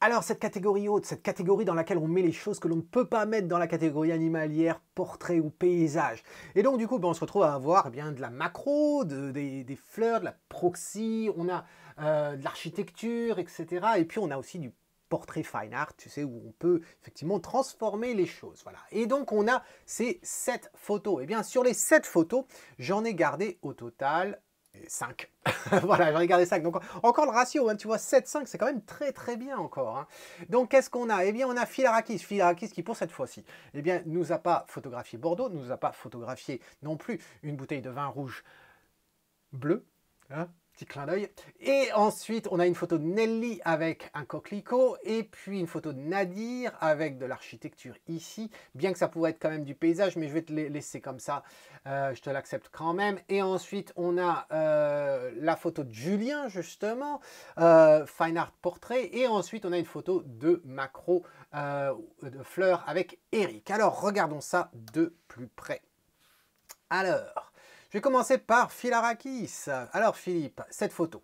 Alors cette catégorie haute, cette catégorie dans laquelle on met les choses que l'on ne peut pas mettre dans la catégorie animalière, portrait ou paysage. Et donc du coup, ben, on se retrouve à avoir eh bien, de la macro, des, fleurs, de la proxy, on a euh, de l'architecture, etc. Et puis on a aussi du portrait fine art, tu sais, où on peut effectivement transformer les choses. Voilà. Et donc on a ces sept photos. Et eh bien sur les sept photos, j'en ai gardé au total 5. [LAUGHS] voilà, j'en ai gardé 5. Donc encore le ratio, hein, tu vois, 7-5, c'est quand même très très bien encore. Hein. Donc qu'est-ce qu'on a Eh bien, on a Philarakis, Philarakis qui, pour cette fois-ci, eh bien, nous a pas photographié Bordeaux, nous a pas photographié non plus une bouteille de vin rouge bleu. Hein Petit clin d'œil. Et ensuite, on a une photo de Nelly avec un coquelicot et puis une photo de Nadir avec de l'architecture ici, bien que ça pourrait être quand même du paysage, mais je vais te laisser comme ça, euh, je te l'accepte quand même. Et ensuite, on a euh, la photo de Julien, justement, euh, Fine Art Portrait, et ensuite, on a une photo de macro de fleurs avec Eric. Alors, regardons ça de plus près. Alors, je vais commencer par Philarakis. Alors Philippe, cette photo.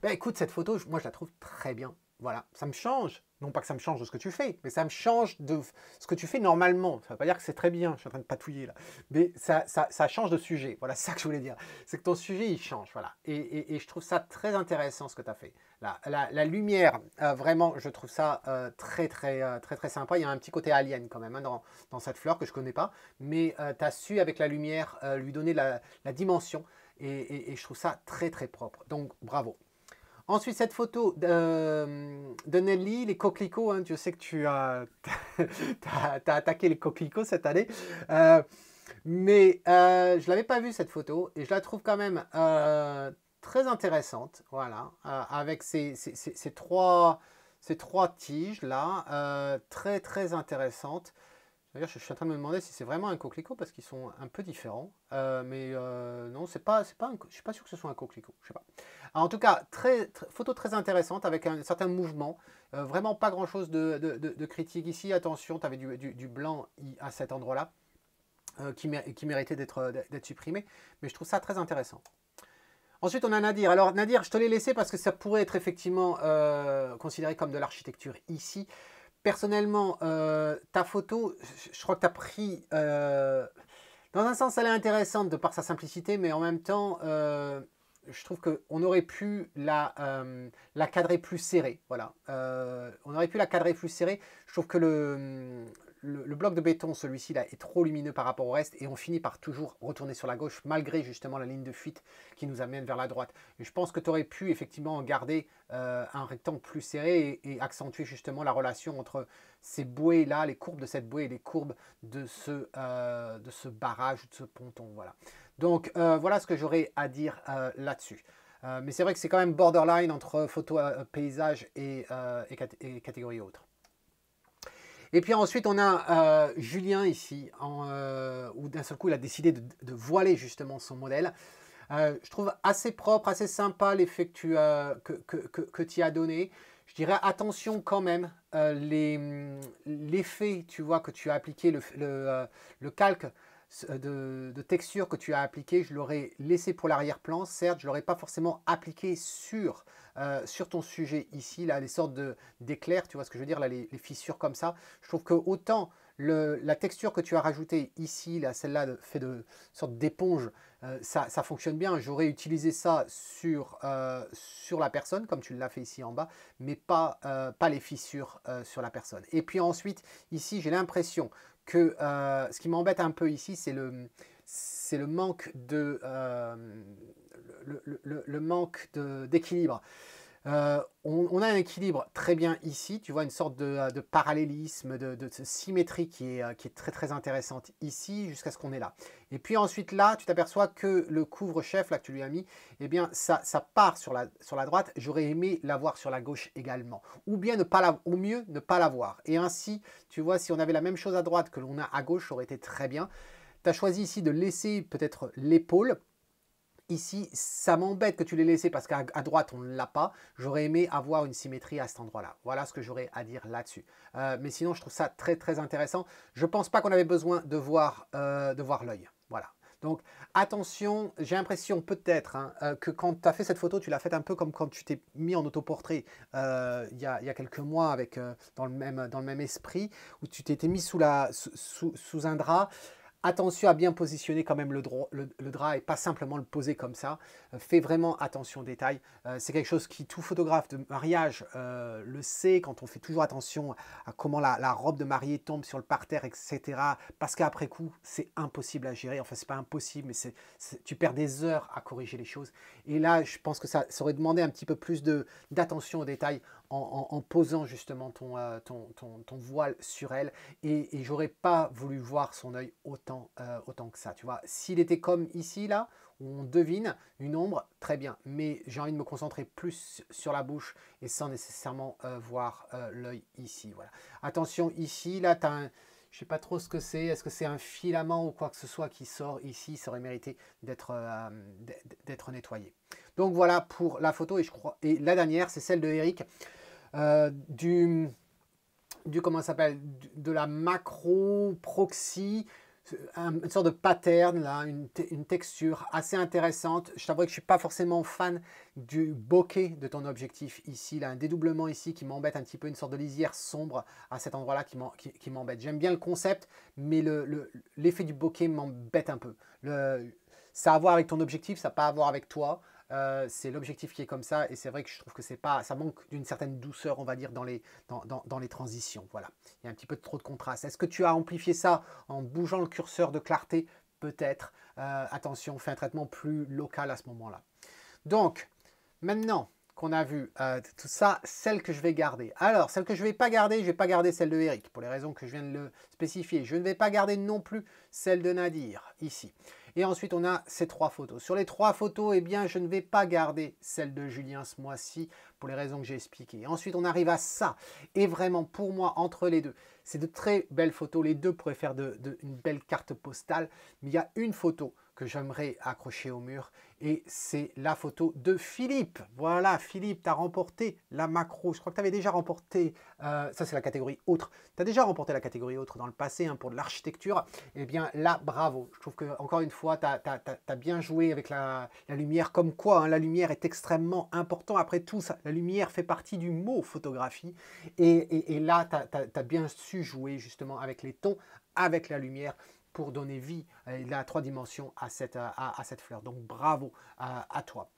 Ben, écoute, cette photo, moi je la trouve très bien. Voilà, ça me change. Non pas que ça me change de ce que tu fais, mais ça me change de ce que tu fais normalement. Ça ne veut pas dire que c'est très bien, je suis en train de patouiller là. Mais ça, change de sujet. Voilà, [LAUGHS] ça que je voulais dire. C'est que ton sujet, il change. Voilà. et je trouve ça très intéressant ce que tu as fait la, lumière, euh, vraiment, je trouve ça euh, très, très, euh, très, très sympa. Il y a un petit côté alien quand même hein, dans, cette fleur que je ne connais pas. Mais tu as su, avec la lumière, lui donner la, dimension. Et, je trouve ça très, très propre. Donc, bravo. Ensuite, cette photo de, Nelly, les coquelicots. Je hein. sais que tu as, [LAUGHS] as, attaqué les coquelicots cette année. mais je ne l'avais pas vue, cette photo. Et je la trouve quand même très intéressante, voilà, euh, avec ces, trois, ces trois tiges là, euh, très très intéressantes. D'ailleurs, je, suis en train de me demander si c'est vraiment un coquelicot parce qu'ils sont un peu différents. Euh, mais non, c'est pas, c'est pas je suis pas sûr que ce soit un coquelicot. Je sais pas. en tout cas, très, photo très intéressante avec un, certain mouvement. vraiment pas grand chose de, critique ici. Attention, tu avais du, blanc à cet endroit là qui, qui méritait d'être supprimé. Mais je trouve ça très intéressant. Ensuite, on a Nadir. Alors, Nadir, je te l'ai laissé parce que ça pourrait être effectivement euh, considéré comme de l'architecture ici. Personnellement, euh, ta photo, je crois que tu as pris... Euh, dans un sens, elle est intéressante de par sa simplicité, mais en même temps, je trouve qu'on aurait pu la, la cadrer plus serrée. Voilà. on aurait pu la cadrer plus serrée. Je trouve que le, le, bloc de béton, celui-ci là, est trop lumineux par rapport au reste et on finit par toujours retourner sur la gauche malgré justement la ligne de fuite qui nous amène vers la droite. je pense que tu aurais pu effectivement garder euh, un rectangle plus serré et, accentuer justement la relation entre ces bouées là, les courbes de cette bouée et les courbes de ce, barrage euh, de ce barrage, de ce ponton. Voilà. Donc euh, voilà ce que j'aurais à dire là-dessus. mais c'est vrai que c'est quand même borderline entre photo paysage et, et catégorie autre. Et puis ensuite, on a euh, Julien ici, euh, où d'un seul coup, il a décidé de, voiler justement son modèle. Euh, je trouve assez propre, assez sympa l'effet que tu as, que, tu as donné. Je dirais attention quand même, mm, l'effet, tu vois, que tu as appliqué, le, calque de, de, texture que tu as appliqué, je l'aurais laissé pour l'arrière-plan, certes, je ne l'aurais pas forcément appliqué sur euh, sur ton sujet ici, là, les sortes d'éclairs, tu vois ce que je veux dire, là, les, fissures comme ça. Je trouve que autant le, la texture que tu as rajoutée ici, là, celle-là, fait de sorte d'éponge, euh, ça, fonctionne bien. J'aurais utilisé ça sur, euh, sur la personne, comme tu l'as fait ici en bas, mais pas, pas les fissures sur la personne. Et puis ensuite, ici, j'ai l'impression que ce qui m'embête un peu ici, c'est le, le manque de le, manque d'équilibre. Euh, on, a un équilibre très bien ici, tu vois, une sorte de, de parallélisme, de, symétrie qui est, euh, qui est très très intéressante ici jusqu'à ce qu'on est là. Et puis ensuite là, tu t'aperçois que le couvre-chef là que tu lui as mis, eh bien ça, ça part sur la, sur la droite, j'aurais aimé l'avoir sur la gauche également. Ou bien ne pas au mieux ne pas l'avoir. Et ainsi, tu vois, si on avait la même chose à droite que l'on a à gauche, ça aurait été très bien. Tu as choisi ici de laisser peut-être l'épaule, Ici, ça m'embête que tu l'aies laissé parce qu'à droite, on ne l'a pas. J'aurais aimé avoir une symétrie à cet endroit-là. Voilà ce que j'aurais à dire là-dessus. Euh, mais sinon, je trouve ça très, très intéressant. Je ne pense pas qu'on avait besoin de voir, euh, de voir l'œil. Voilà. Donc attention, j'ai l'impression peut-être hein, euh, que quand tu as fait cette photo, tu l'as faite un peu comme quand tu t'es mis en autoportrait il y, a quelques mois avec, dans, le même, dans le même esprit, où tu t'étais mis sous, la, sous, sous un drap attention à bien positionner quand même le, drap et pas simplement le poser comme ça. Euh, fais vraiment attention aux détails. Euh, c'est quelque chose qui tout photographe de mariage euh, le sait quand on fait toujours attention à comment la, robe de mariée tombe sur le parterre, etc. Parce qu'après coup, c'est impossible à gérer. Enfin, c'est pas impossible, mais c'est, tu perds des heures à corriger les choses. Et là, je pense que ça, ça aurait demandé un petit peu plus de, d'attention aux détails en, posant justement ton, euh, voile sur elle. Et, j'aurais pas voulu voir son œil autant, euh, autant que ça. Tu vois, s'il était comme ici, là, où on devine une ombre, très bien. Mais j'ai envie de me concentrer plus sur la bouche et sans nécessairement euh, voir l'œil ici. Voilà. Attention, ici, là, tu as un je sais pas trop ce que c'est, est-ce que c'est un filament ou quoi que ce soit qui sort ici, ça aurait mérité d'être d'être nettoyé. Donc voilà pour la photo et je crois et la dernière, c'est celle de Eric. Euh, du, comment s'appelle, de la macro proxy, une sorte de pattern, là, une, texture assez intéressante. Je t'avoue que je suis pas forcément fan du bokeh de ton objectif ici. Là, un dédoublement ici qui m'embête un petit peu, une sorte de lisière sombre à cet endroit-là qui m'embête. J'aime bien le concept, mais l'effet du bokeh m'embête un peu. Le, ça a à voir avec ton objectif, ça n'a pas à voir avec toi. Euh, c'est l'objectif qui est comme ça et c'est vrai que je trouve que c'est pas, ça manque d'une certaine douceur, on va dire, dans les, transitions. Voilà, il y a un petit peu trop de contraste. Est-ce que tu as amplifié ça en bougeant le curseur de clarté Peut-être. Euh, attention, fais un traitement plus local à ce moment-là. Donc, maintenant qu'on a vu euh, tout ça, celle que je vais garder. Alors, celle que je vais pas garder, je vais pas garder celle de Eric, pour les raisons que je viens de le spécifier. Je ne vais pas garder non plus celle de Nadir, ici. Et ensuite, on a ces trois photos. Sur les trois photos, eh bien, je ne vais pas garder celle de Julien ce mois-ci pour les raisons que j'ai expliquées. Ensuite, on arrive à ça. Et vraiment, pour moi, entre les deux, c'est de très belles photos. Les deux pourraient faire une belle carte postale. Mais il y a une photo j'aimerais accrocher au mur. Et c'est la photo de Philippe. Voilà, Philippe, tu as remporté la macro. Je crois que tu avais déjà remporté, euh, ça c'est la catégorie autre. Tu as déjà remporté la catégorie autre dans le passé hein, pour de l'architecture. et eh bien là, bravo. Je trouve que encore une fois, tu as, bien joué avec la, lumière. Comme quoi, hein. la lumière est extrêmement important. Après tout, la lumière fait partie du mot photographie. Et, et là, tu as bien su jouer justement avec les tons, avec la lumière pour donner vie et la trois dimensions à cette, à, cette fleur. Donc bravo à, toi.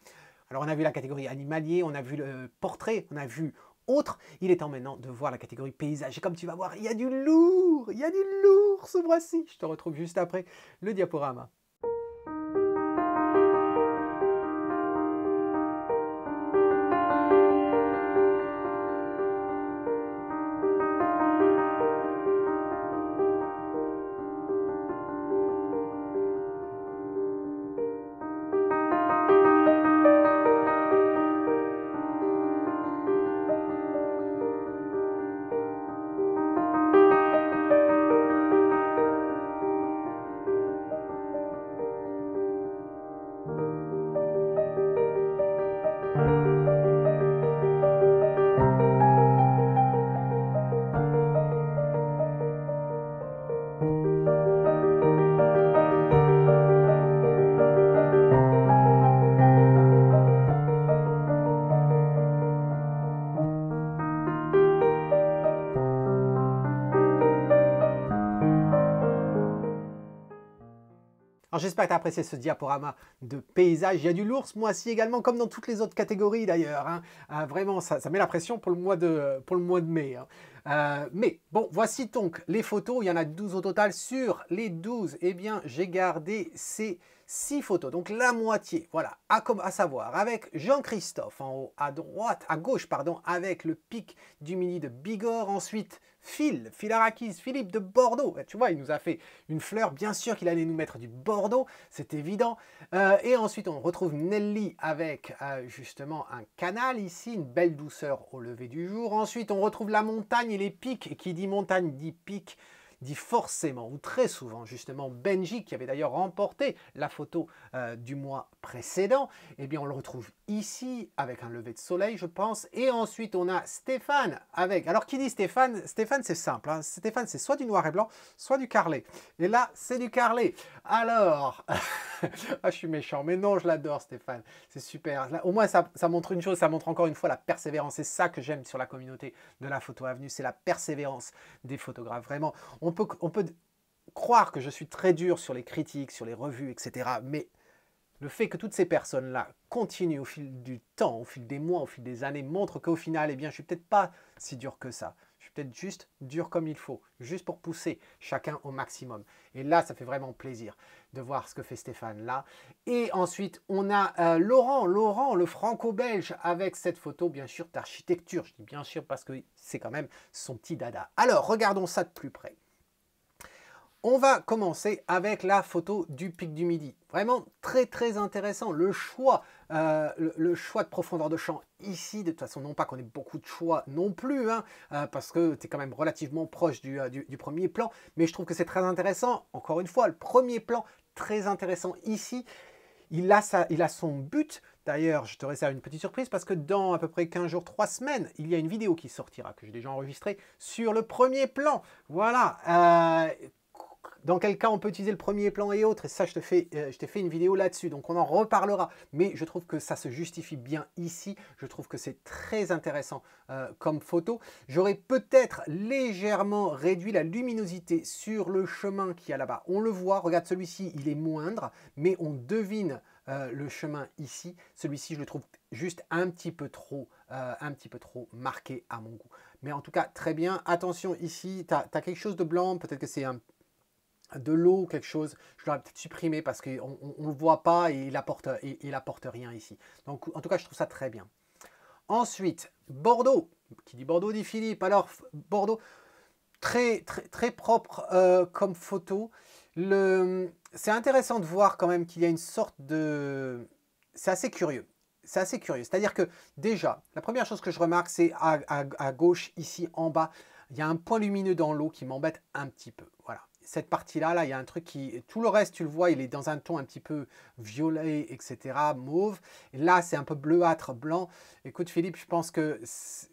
Alors on a vu la catégorie animalier, on a vu le portrait, on a vu autre. Il est temps maintenant de voir la catégorie paysage. Et comme tu vas voir, il y a du lourd, il y a du lourd ce mois-ci. Je te retrouve juste après le diaporama. Alors j'espère que tu as apprécié ce diaporama de paysage. Il y a du l'ours, ce mois-ci également, comme dans toutes les autres catégories d'ailleurs. Hein. Euh, vraiment, ça, met la pression pour le mois de, pour le mois de mai. Hein. Euh, mais bon, voici donc les photos. Il y en a 12 au total. Sur les 12, eh bien, j'ai gardé ces 6 photos. Donc la moitié, voilà, à, à savoir avec Jean-Christophe en haut à droite, à gauche, pardon, avec le pic du mini de Bigorre. Ensuite, Phil, Arakis, Philippe de Bordeaux. Eh, tu vois, il nous a fait une fleur. Bien sûr qu'il allait nous mettre du Bordeaux, c'est évident. Euh, et ensuite, on retrouve Nelly avec euh, justement un canal ici, une belle douceur au lever du jour. Ensuite, on retrouve la montagne et les pics. Qui dit montagne dit pic dit forcément, ou très souvent justement, Benji, qui avait d'ailleurs remporté la photo euh, du mois précédent, eh bien on le retrouve ici avec un lever de soleil, je pense. Et ensuite on a Stéphane avec. Alors qui dit Stéphane Stéphane c'est simple. Hein. Stéphane c'est soit du noir et blanc, soit du carlé Et là c'est du carlé Alors, [LAUGHS] ah, je suis méchant, mais non, je l'adore Stéphane. C'est super. au moins ça, ça montre une chose, ça montre encore une fois la persévérance. C'est ça que j'aime sur la communauté de la photo avenue, c'est la persévérance des photographes. Vraiment, on peut, croire que je suis très dur sur les critiques, sur les revues, etc. Mais le fait que toutes ces personnes-là continuent au fil du temps, au fil des mois, au fil des années, montre qu'au final, eh bien, je suis peut-être pas si dur que ça. Je suis peut-être juste dur comme il faut, juste pour pousser chacun au maximum. Et là, ça fait vraiment plaisir de voir ce que fait Stéphane là. Et ensuite, on a euh, Laurent, Laurent, le franco-belge, avec cette photo, bien sûr, d'architecture. Je dis bien sûr parce que c'est quand même son petit dada. Alors, regardons ça de plus près. On va commencer avec la photo du pic du midi. Vraiment très très intéressant. Le choix, euh, le, choix de profondeur de champ ici, de toute façon, non pas qu'on ait beaucoup de choix non plus, hein, euh, parce que tu es quand même relativement proche euh, du, du, premier plan, mais je trouve que c'est très intéressant. Encore une fois, le premier plan, très intéressant ici. Il a, sa, il a, son but. D'ailleurs, je te réserve une petite surprise parce que dans à peu près 15 jours, 3 semaines, il y a une vidéo qui sortira, que j'ai déjà enregistrée, sur le premier plan. Voilà, dans quel cas on peut utiliser le premier plan et autres. Et ça, je t'ai fait, euh, t'ai fait, une vidéo là-dessus, donc on en reparlera. Mais je trouve que ça se justifie bien ici. Je trouve que c'est très intéressant euh, comme photo. J'aurais peut-être légèrement réduit la luminosité sur le chemin qu'il y a là-bas. On le voit, regarde celui-ci, il est moindre, mais on devine euh, le chemin ici. Celui-ci, je le trouve juste un petit peu trop, un petit peu trop marqué à mon goût. Mais en tout cas, très bien. Attention ici, tu as, quelque chose de blanc. Peut-être que c'est un de l'eau ou quelque chose, je l'aurais peut-être supprimé parce qu'on ne le voit pas et il, apporte, il apporte rien ici. Donc en tout cas, je trouve ça très bien. Ensuite, Bordeaux. Qui dit Bordeaux dit Philippe. Alors, Bordeaux, très, très, très propre euh, comme photo. C'est intéressant de voir quand même qu'il y a une sorte de... C'est assez curieux. C'est assez curieux. C'est-à-dire que déjà, la première chose que je remarque, c'est à gauche, ici en bas, il y a un point lumineux dans l'eau qui m'embête un petit peu. Voilà cette partie-là, là, il y a un truc qui... Tout le reste, tu le vois, il est dans un ton un petit peu violet, etc., mauve. là, c'est un peu bleuâtre, blanc. Écoute, Philippe, je pense que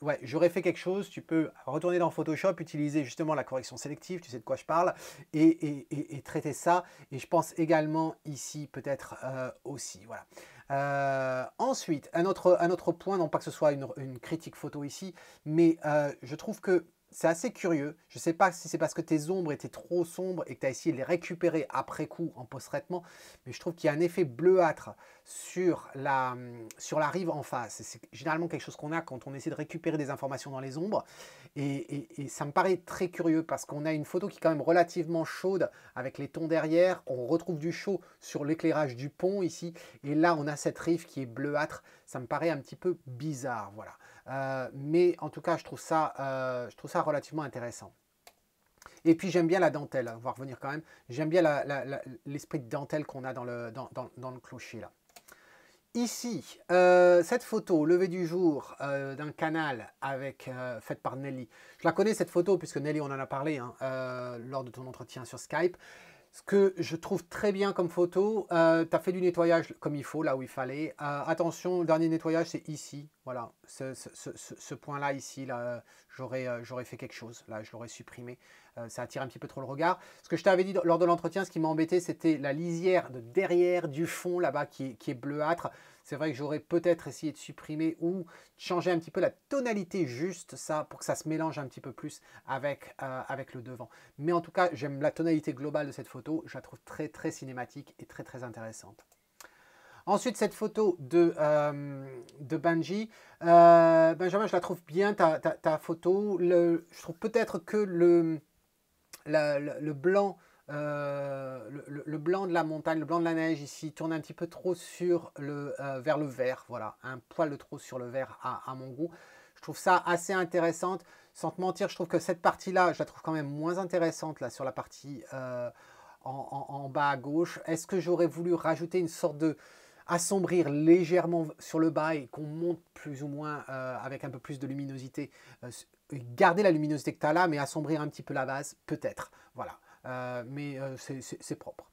ouais, j'aurais fait quelque chose. Tu peux retourner dans Photoshop, utiliser justement la correction sélective, tu sais de quoi je parle, et, traiter ça. Et je pense également ici, peut-être euh, aussi, voilà. Euh, ensuite, un autre, un autre point, non pas que ce soit une, critique photo ici, mais euh, je trouve que c'est assez curieux. Je ne sais pas si c'est parce que tes ombres étaient trop sombres et que tu as essayé de les récupérer après coup en post-traitement, mais je trouve qu'il y a un effet bleuâtre sur la, sur la rive en face. C'est généralement quelque chose qu'on a quand on essaie de récupérer des informations dans les ombres. Et, et ça me paraît très curieux parce qu'on a une photo qui est quand même relativement chaude avec les tons derrière. On retrouve du chaud sur l'éclairage du pont ici. Et là, on a cette rive qui est bleuâtre ça me paraît un petit peu bizarre, voilà. Euh, mais en tout cas, je trouve ça, euh, je trouve ça relativement intéressant. Et puis j'aime bien la dentelle, on hein, va revenir quand même. J'aime bien l'esprit de dentelle qu'on a dans le, dans, le clocher là. Ici, euh, cette photo, levée du jour d'un canal avec, faite par Nelly. Je la connais cette photo puisque Nelly, on en a parlé hein, lors de ton entretien sur Skype. Ce que je trouve très bien comme photo, euh, tu as fait du nettoyage comme il faut, là où il fallait. Euh, attention, le dernier nettoyage, c'est ici. Voilà, ce, point-là, ici, là, euh, j'aurais fait quelque chose. Là, je l'aurais supprimé. ça attire un petit peu trop le regard. Ce que je t'avais dit lors de l'entretien, ce qui m'a embêté, c'était la lisière de derrière du fond, là-bas, qui, est bleuâtre. C'est vrai que j'aurais peut-être essayé de supprimer ou changer un petit peu la tonalité juste ça pour que ça se mélange un petit peu plus avec, euh, avec le devant. Mais en tout cas, j'aime la tonalité globale de cette photo. Je la trouve très très cinématique et très très intéressante. Ensuite, cette photo de, euh, Benji. Euh, Benjamin, je la trouve bien, ta, photo. je trouve peut-être que le blanc euh, le, blanc de la montagne, le blanc de la neige ici tourne un petit peu trop sur le, euh, vers le vert. Voilà, un poil de trop sur le vert à, mon goût. Je trouve ça assez intéressante. Sans te mentir, je trouve que cette partie-là, je la trouve quand même moins intéressante là sur la partie euh, en, bas à gauche. Est-ce que j'aurais voulu rajouter une sorte de assombrir légèrement sur le bas et qu'on monte plus ou moins avec un peu plus de luminosité Garder la luminosité que tu as là, mais assombrir un petit peu la base, peut-être. Voilà. Euh, mais euh, c'est propre.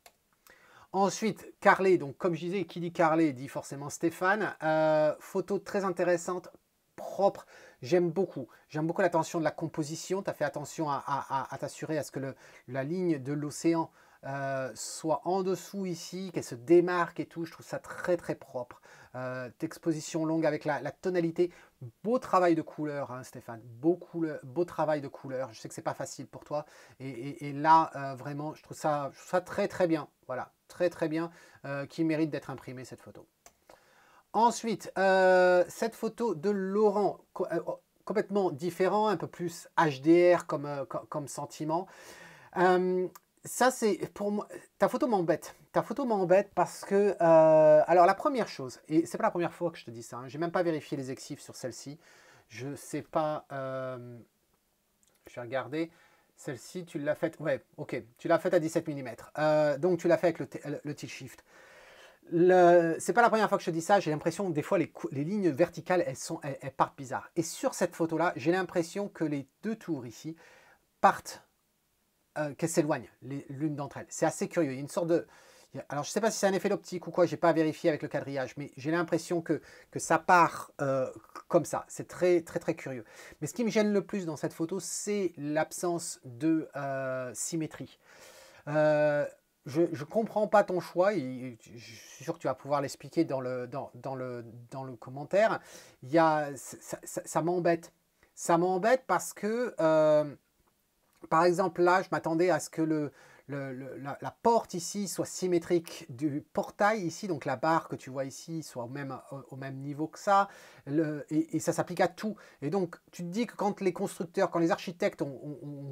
Ensuite, Carlet, donc comme je disais, qui dit Carlet dit forcément Stéphane. Euh, photo très intéressante, propre, j'aime beaucoup. J'aime beaucoup l'attention de la composition, tu as fait attention à, t'assurer à ce que la ligne de l'océan soit en dessous ici, qu'elle se démarque et tout, je trouve ça très très propre. Euh, Exposition d'exposition longue avec la, tonalité. Beau travail de couleur, hein, Stéphane. Beau, couleur, beau travail de couleur. Je sais que c'est pas facile pour toi. Et, là, euh, vraiment, je trouve, ça, ça très très bien. Voilà, très très bien, euh, qui mérite d'être imprimé cette photo. Ensuite, cette photo de Laurent, oh, complètement différent, un peu plus HDR comme, comme, comme sentiment ça, c'est pour moi. Ta photo m'embête. Ta photo m'embête parce que. Euh, alors, la première chose, et c'est pas la première fois que je te dis ça, je hein, j'ai même pas vérifié les exifs sur celle-ci. Je sais pas. Euh, je vais regarder. Celle-ci, tu l'as faite. Ouais, ok. Tu l'as faite à 17 mm. Euh, donc, tu l'as fait avec le, tilt-shift. C'est pas la première fois que je te dis ça. J'ai l'impression que des fois, les, lignes verticales, elles, sont, elles, partent bizarre. Et sur cette photo-là, j'ai l'impression que les deux tours ici partent euh, qu'elles s'éloignent l'une d'entre elles. C'est assez curieux. Il y a une sorte de... Alors, je ne sais pas si c'est un effet d'optique ou quoi, je n'ai pas vérifié avec le quadrillage, mais j'ai l'impression que, que, ça part euh, comme ça. C'est très, très, très curieux. Mais ce qui me gêne le plus dans cette photo, c'est l'absence de euh, symétrie. je ne comprends pas ton choix, et je suis sûr que tu vas pouvoir l'expliquer dans le, dans, le, dans le commentaire. Il y ça m'embête. Ça m'embête parce que par exemple, là, je m'attendais à ce que le, la, porte ici soit symétrique du portail ici, donc la barre que tu vois ici soit au même, au, même niveau que ça, et, ça s'applique à tout. Et donc, tu te dis que quand les constructeurs, quand les architectes ont,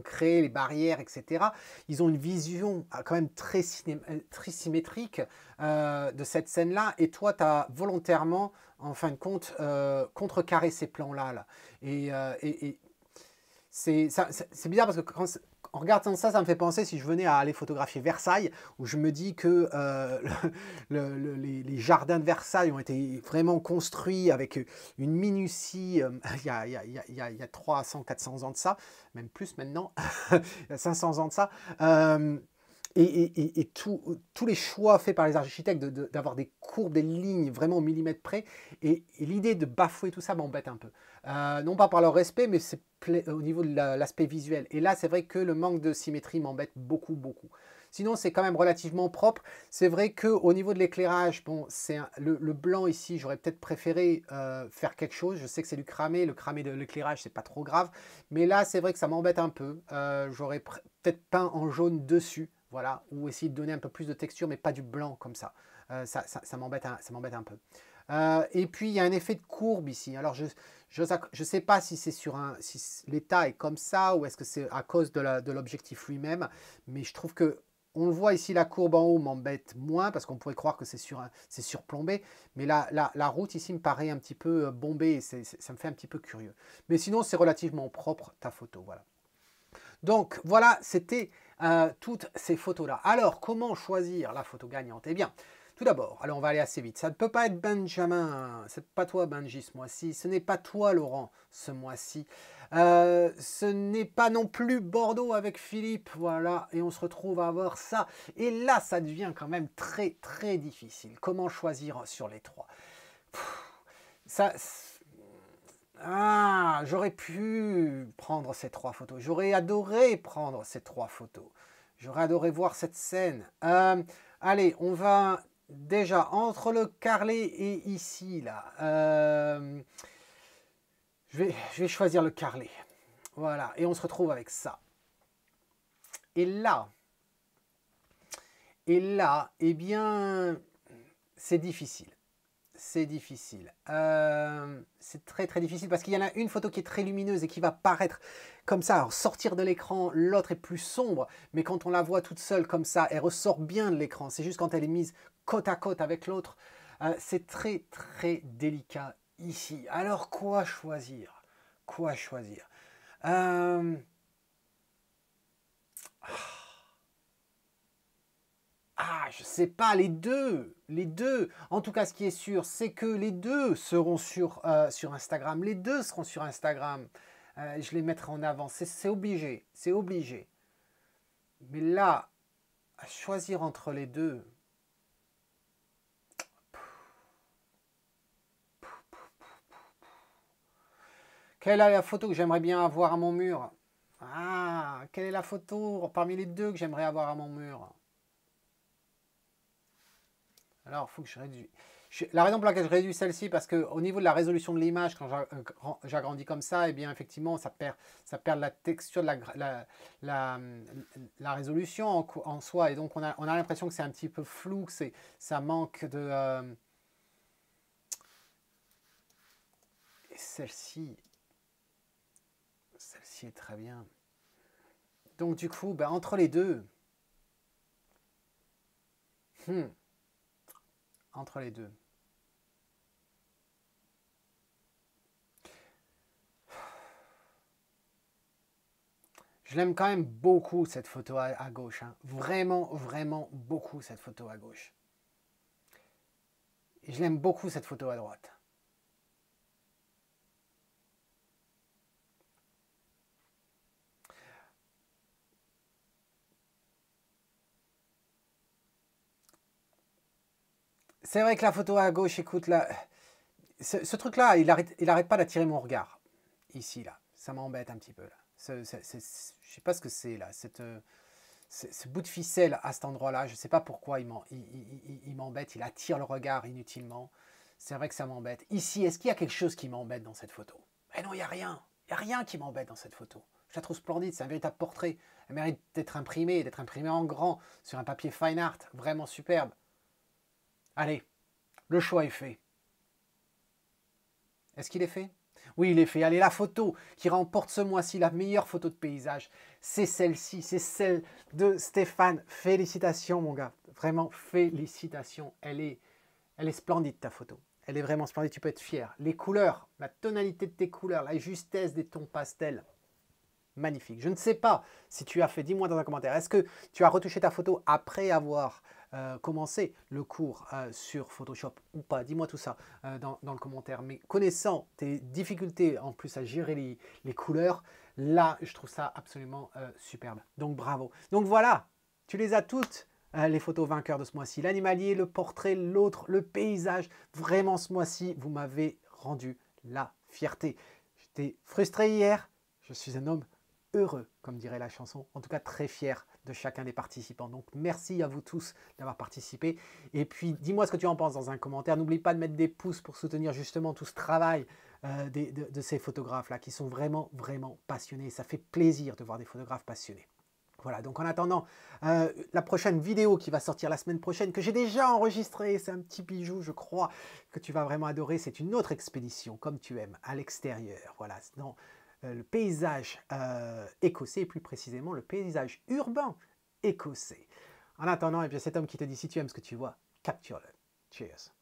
créé les barrières, etc., ils ont une vision ah, quand même très, euh, symétrique euh, de cette scène-là, et toi, tu as volontairement en fin de compte, euh, contrecarré ces plans-là. et, c'est bizarre parce que quand, en regardant ça, ça me fait penser si je venais à aller photographier Versailles, où je me dis que euh, [LAUGHS] les, jardins de Versailles ont été vraiment construits avec une minutie, euh, [LAUGHS] il, y a, 300, 400 ans de ça, même plus maintenant, il y a 500 ans de ça. Euh, et, tous les choix faits par les architectes d'avoir de, des courbes, des lignes vraiment au millimètre près, et l'idée de bafouer tout ça m'embête un peu. Euh, non pas par leur respect, mais c'est au niveau de l'aspect visuel. Et là, c'est vrai que le manque de symétrie m'embête beaucoup, beaucoup. Sinon, c'est quand même relativement propre. C'est vrai qu'au niveau de l'éclairage, bon, c'est le, blanc ici, j'aurais peut-être préféré euh, faire quelque chose. Je sais que c'est du cramé, le cramé de l'éclairage, c'est pas trop grave. Mais là, c'est vrai que ça m'embête un peu. Euh, j'aurais peut-être peint en jaune dessus, voilà, ou essayer de donner un peu plus de texture, mais pas du blanc comme ça. ça, ça, ça m'embête un, un, peu. et puis, il y a un effet de courbe ici. Alors, je, je ne sais pas si c'est sur un, si l'État est comme ça ou est-ce que c'est à cause de l'objectif lui-même, mais je trouve que on le voit ici, la courbe en haut m'embête moins parce qu'on pourrait croire que c'est sur, surplombé. Mais la, route ici me paraît un petit peu euh, bombée et ça me fait un petit peu curieux. Mais sinon, c'est relativement propre ta photo. Donc voilà, c'était euh, toutes ces photos-là. Alors, comment choisir la photo gagnante Eh bien, tout d'abord, alors on va aller assez vite. Ça ne peut pas être Benjamin, c'est pas toi Benji ce mois-ci, ce n'est pas toi Laurent ce mois-ci. Euh, ce n'est pas non plus Bordeaux avec Philippe, voilà, et on se retrouve à avoir ça. Et là, ça devient quand même très très difficile. Comment choisir sur les trois Ça... Ah, j'aurais pu prendre ces trois photos. J'aurais adoré prendre ces trois photos. J'aurais adoré voir cette scène. Euh, allez, on va déjà entre le carré et ici là euh, je, vais, je vais choisir le Carlet, voilà et on se retrouve avec ça et là et là eh bien c'est difficile c'est difficile. Euh, c'est très très difficile parce qu'il y en a une photo qui est très lumineuse et qui va paraître comme ça, sortir de l'écran, l'autre est plus sombre, mais quand on la voit toute seule comme ça, elle ressort bien de l'écran. C'est juste quand elle est mise côte à côte avec l'autre. Euh, c'est très très délicat ici. Alors quoi choisir Quoi choisir euh, ah, ah, je sais pas, les deux, les deux. En tout cas, ce qui est sûr, c'est que les deux seront sur, euh, sur Instagram. Les deux seront sur Instagram. je les mettrai en avant. C'est obligé, c'est obligé. Mais là, à choisir entre les deux, Quelle est la photo que j'aimerais bien avoir à mon mur Ah, quelle est la photo parmi les deux que j'aimerais avoir à mon mur Alors, il faut que je réduise. La raison pour laquelle je réduis celle-ci, parce qu'au niveau de la résolution de l'image, quand euh, j'agrandis comme ça, et eh bien effectivement, ça perd, ça perd la texture de la, la, la, résolution en, soi. Et donc, on a, l'impression que c'est un petit peu flou, que ça manque de... Euh, celle-ci, très bien. Donc du coup, ben, entre les deux, hmm, entre les deux, Je l'aime quand même beaucoup, cette photo à, gauche. Hein. Vraiment, vraiment beaucoup, cette photo à gauche. Et je l'aime beaucoup, cette photo à droite. C'est vrai que la photo à gauche, écoute, là, ce, truc-là, il n'arrête arrête pas d'attirer mon regard. Ici, là. Ça m'embête un petit peu. je ne sais pas ce que c'est, là. Euh, ce, bout de ficelle à cet endroit-là, je ne sais pas pourquoi il m'embête. Il, attire le regard inutilement. C'est vrai que ça m'embête. Ici, est-ce qu'il y a quelque chose qui m'embête dans cette photo eh non, il n'y a rien. Il n'y a rien qui m'embête dans cette photo. Je la trouve splendide, c'est un véritable portrait. Elle mérite d'être imprimée, d'être imprimée en grand, sur un papier fine art, vraiment superbe. Allez, le choix est fait. Est-ce qu'il est fait Oui, il est fait. Allez, la photo qui remporte ce mois-ci la meilleure photo de paysage, c'est celle-ci, c'est celle de Stéphane. Félicitations, mon gars. Vraiment, félicitations. Elle est, splendide, ta photo. Elle est vraiment splendide, tu peux être fier. Les couleurs, la tonalité de tes couleurs, la justesse des tons pastels. Magnifique. Je ne sais pas si tu as fait, dis-moi dans un commentaire, est-ce que tu as retouché ta photo après avoir euh, commencer le cours euh, sur Photoshop ou pas Dis-moi tout ça euh, dans, le commentaire. Mais connaissant tes difficultés en plus à gérer les, les couleurs, là, je trouve ça absolument superbe. Donc bravo. Donc voilà, tu les as toutes. les photos vainqueurs de ce mois-ci, l'animalier, le portrait, l'autre, le paysage. Vraiment, ce mois-ci, vous m'avez rendu la fierté. J'étais frustré hier, je suis un homme heureux, comme dirait la chanson, en tout cas très fier chacun des participants. Donc merci à vous tous d'avoir participé. Et puis dis-moi ce que tu en penses dans un commentaire. N'oublie pas de mettre des pouces pour soutenir justement tout ce travail euh, de, ces photographes-là qui sont vraiment, vraiment passionnés. Ça fait plaisir de voir des photographes passionnés. Voilà, donc en attendant euh, la prochaine vidéo qui va sortir la semaine prochaine, que j'ai déjà enregistrée, c'est un petit bijou, je crois, que tu vas vraiment adorer, c'est une autre expédition, comme tu aimes, à l'extérieur. Voilà, non, euh, le paysage euh, écossais, plus précisément le paysage urbain écossais. En attendant, et eh bien cet homme qui te dit si tu aimes ce que tu vois, capture-le. Cheers.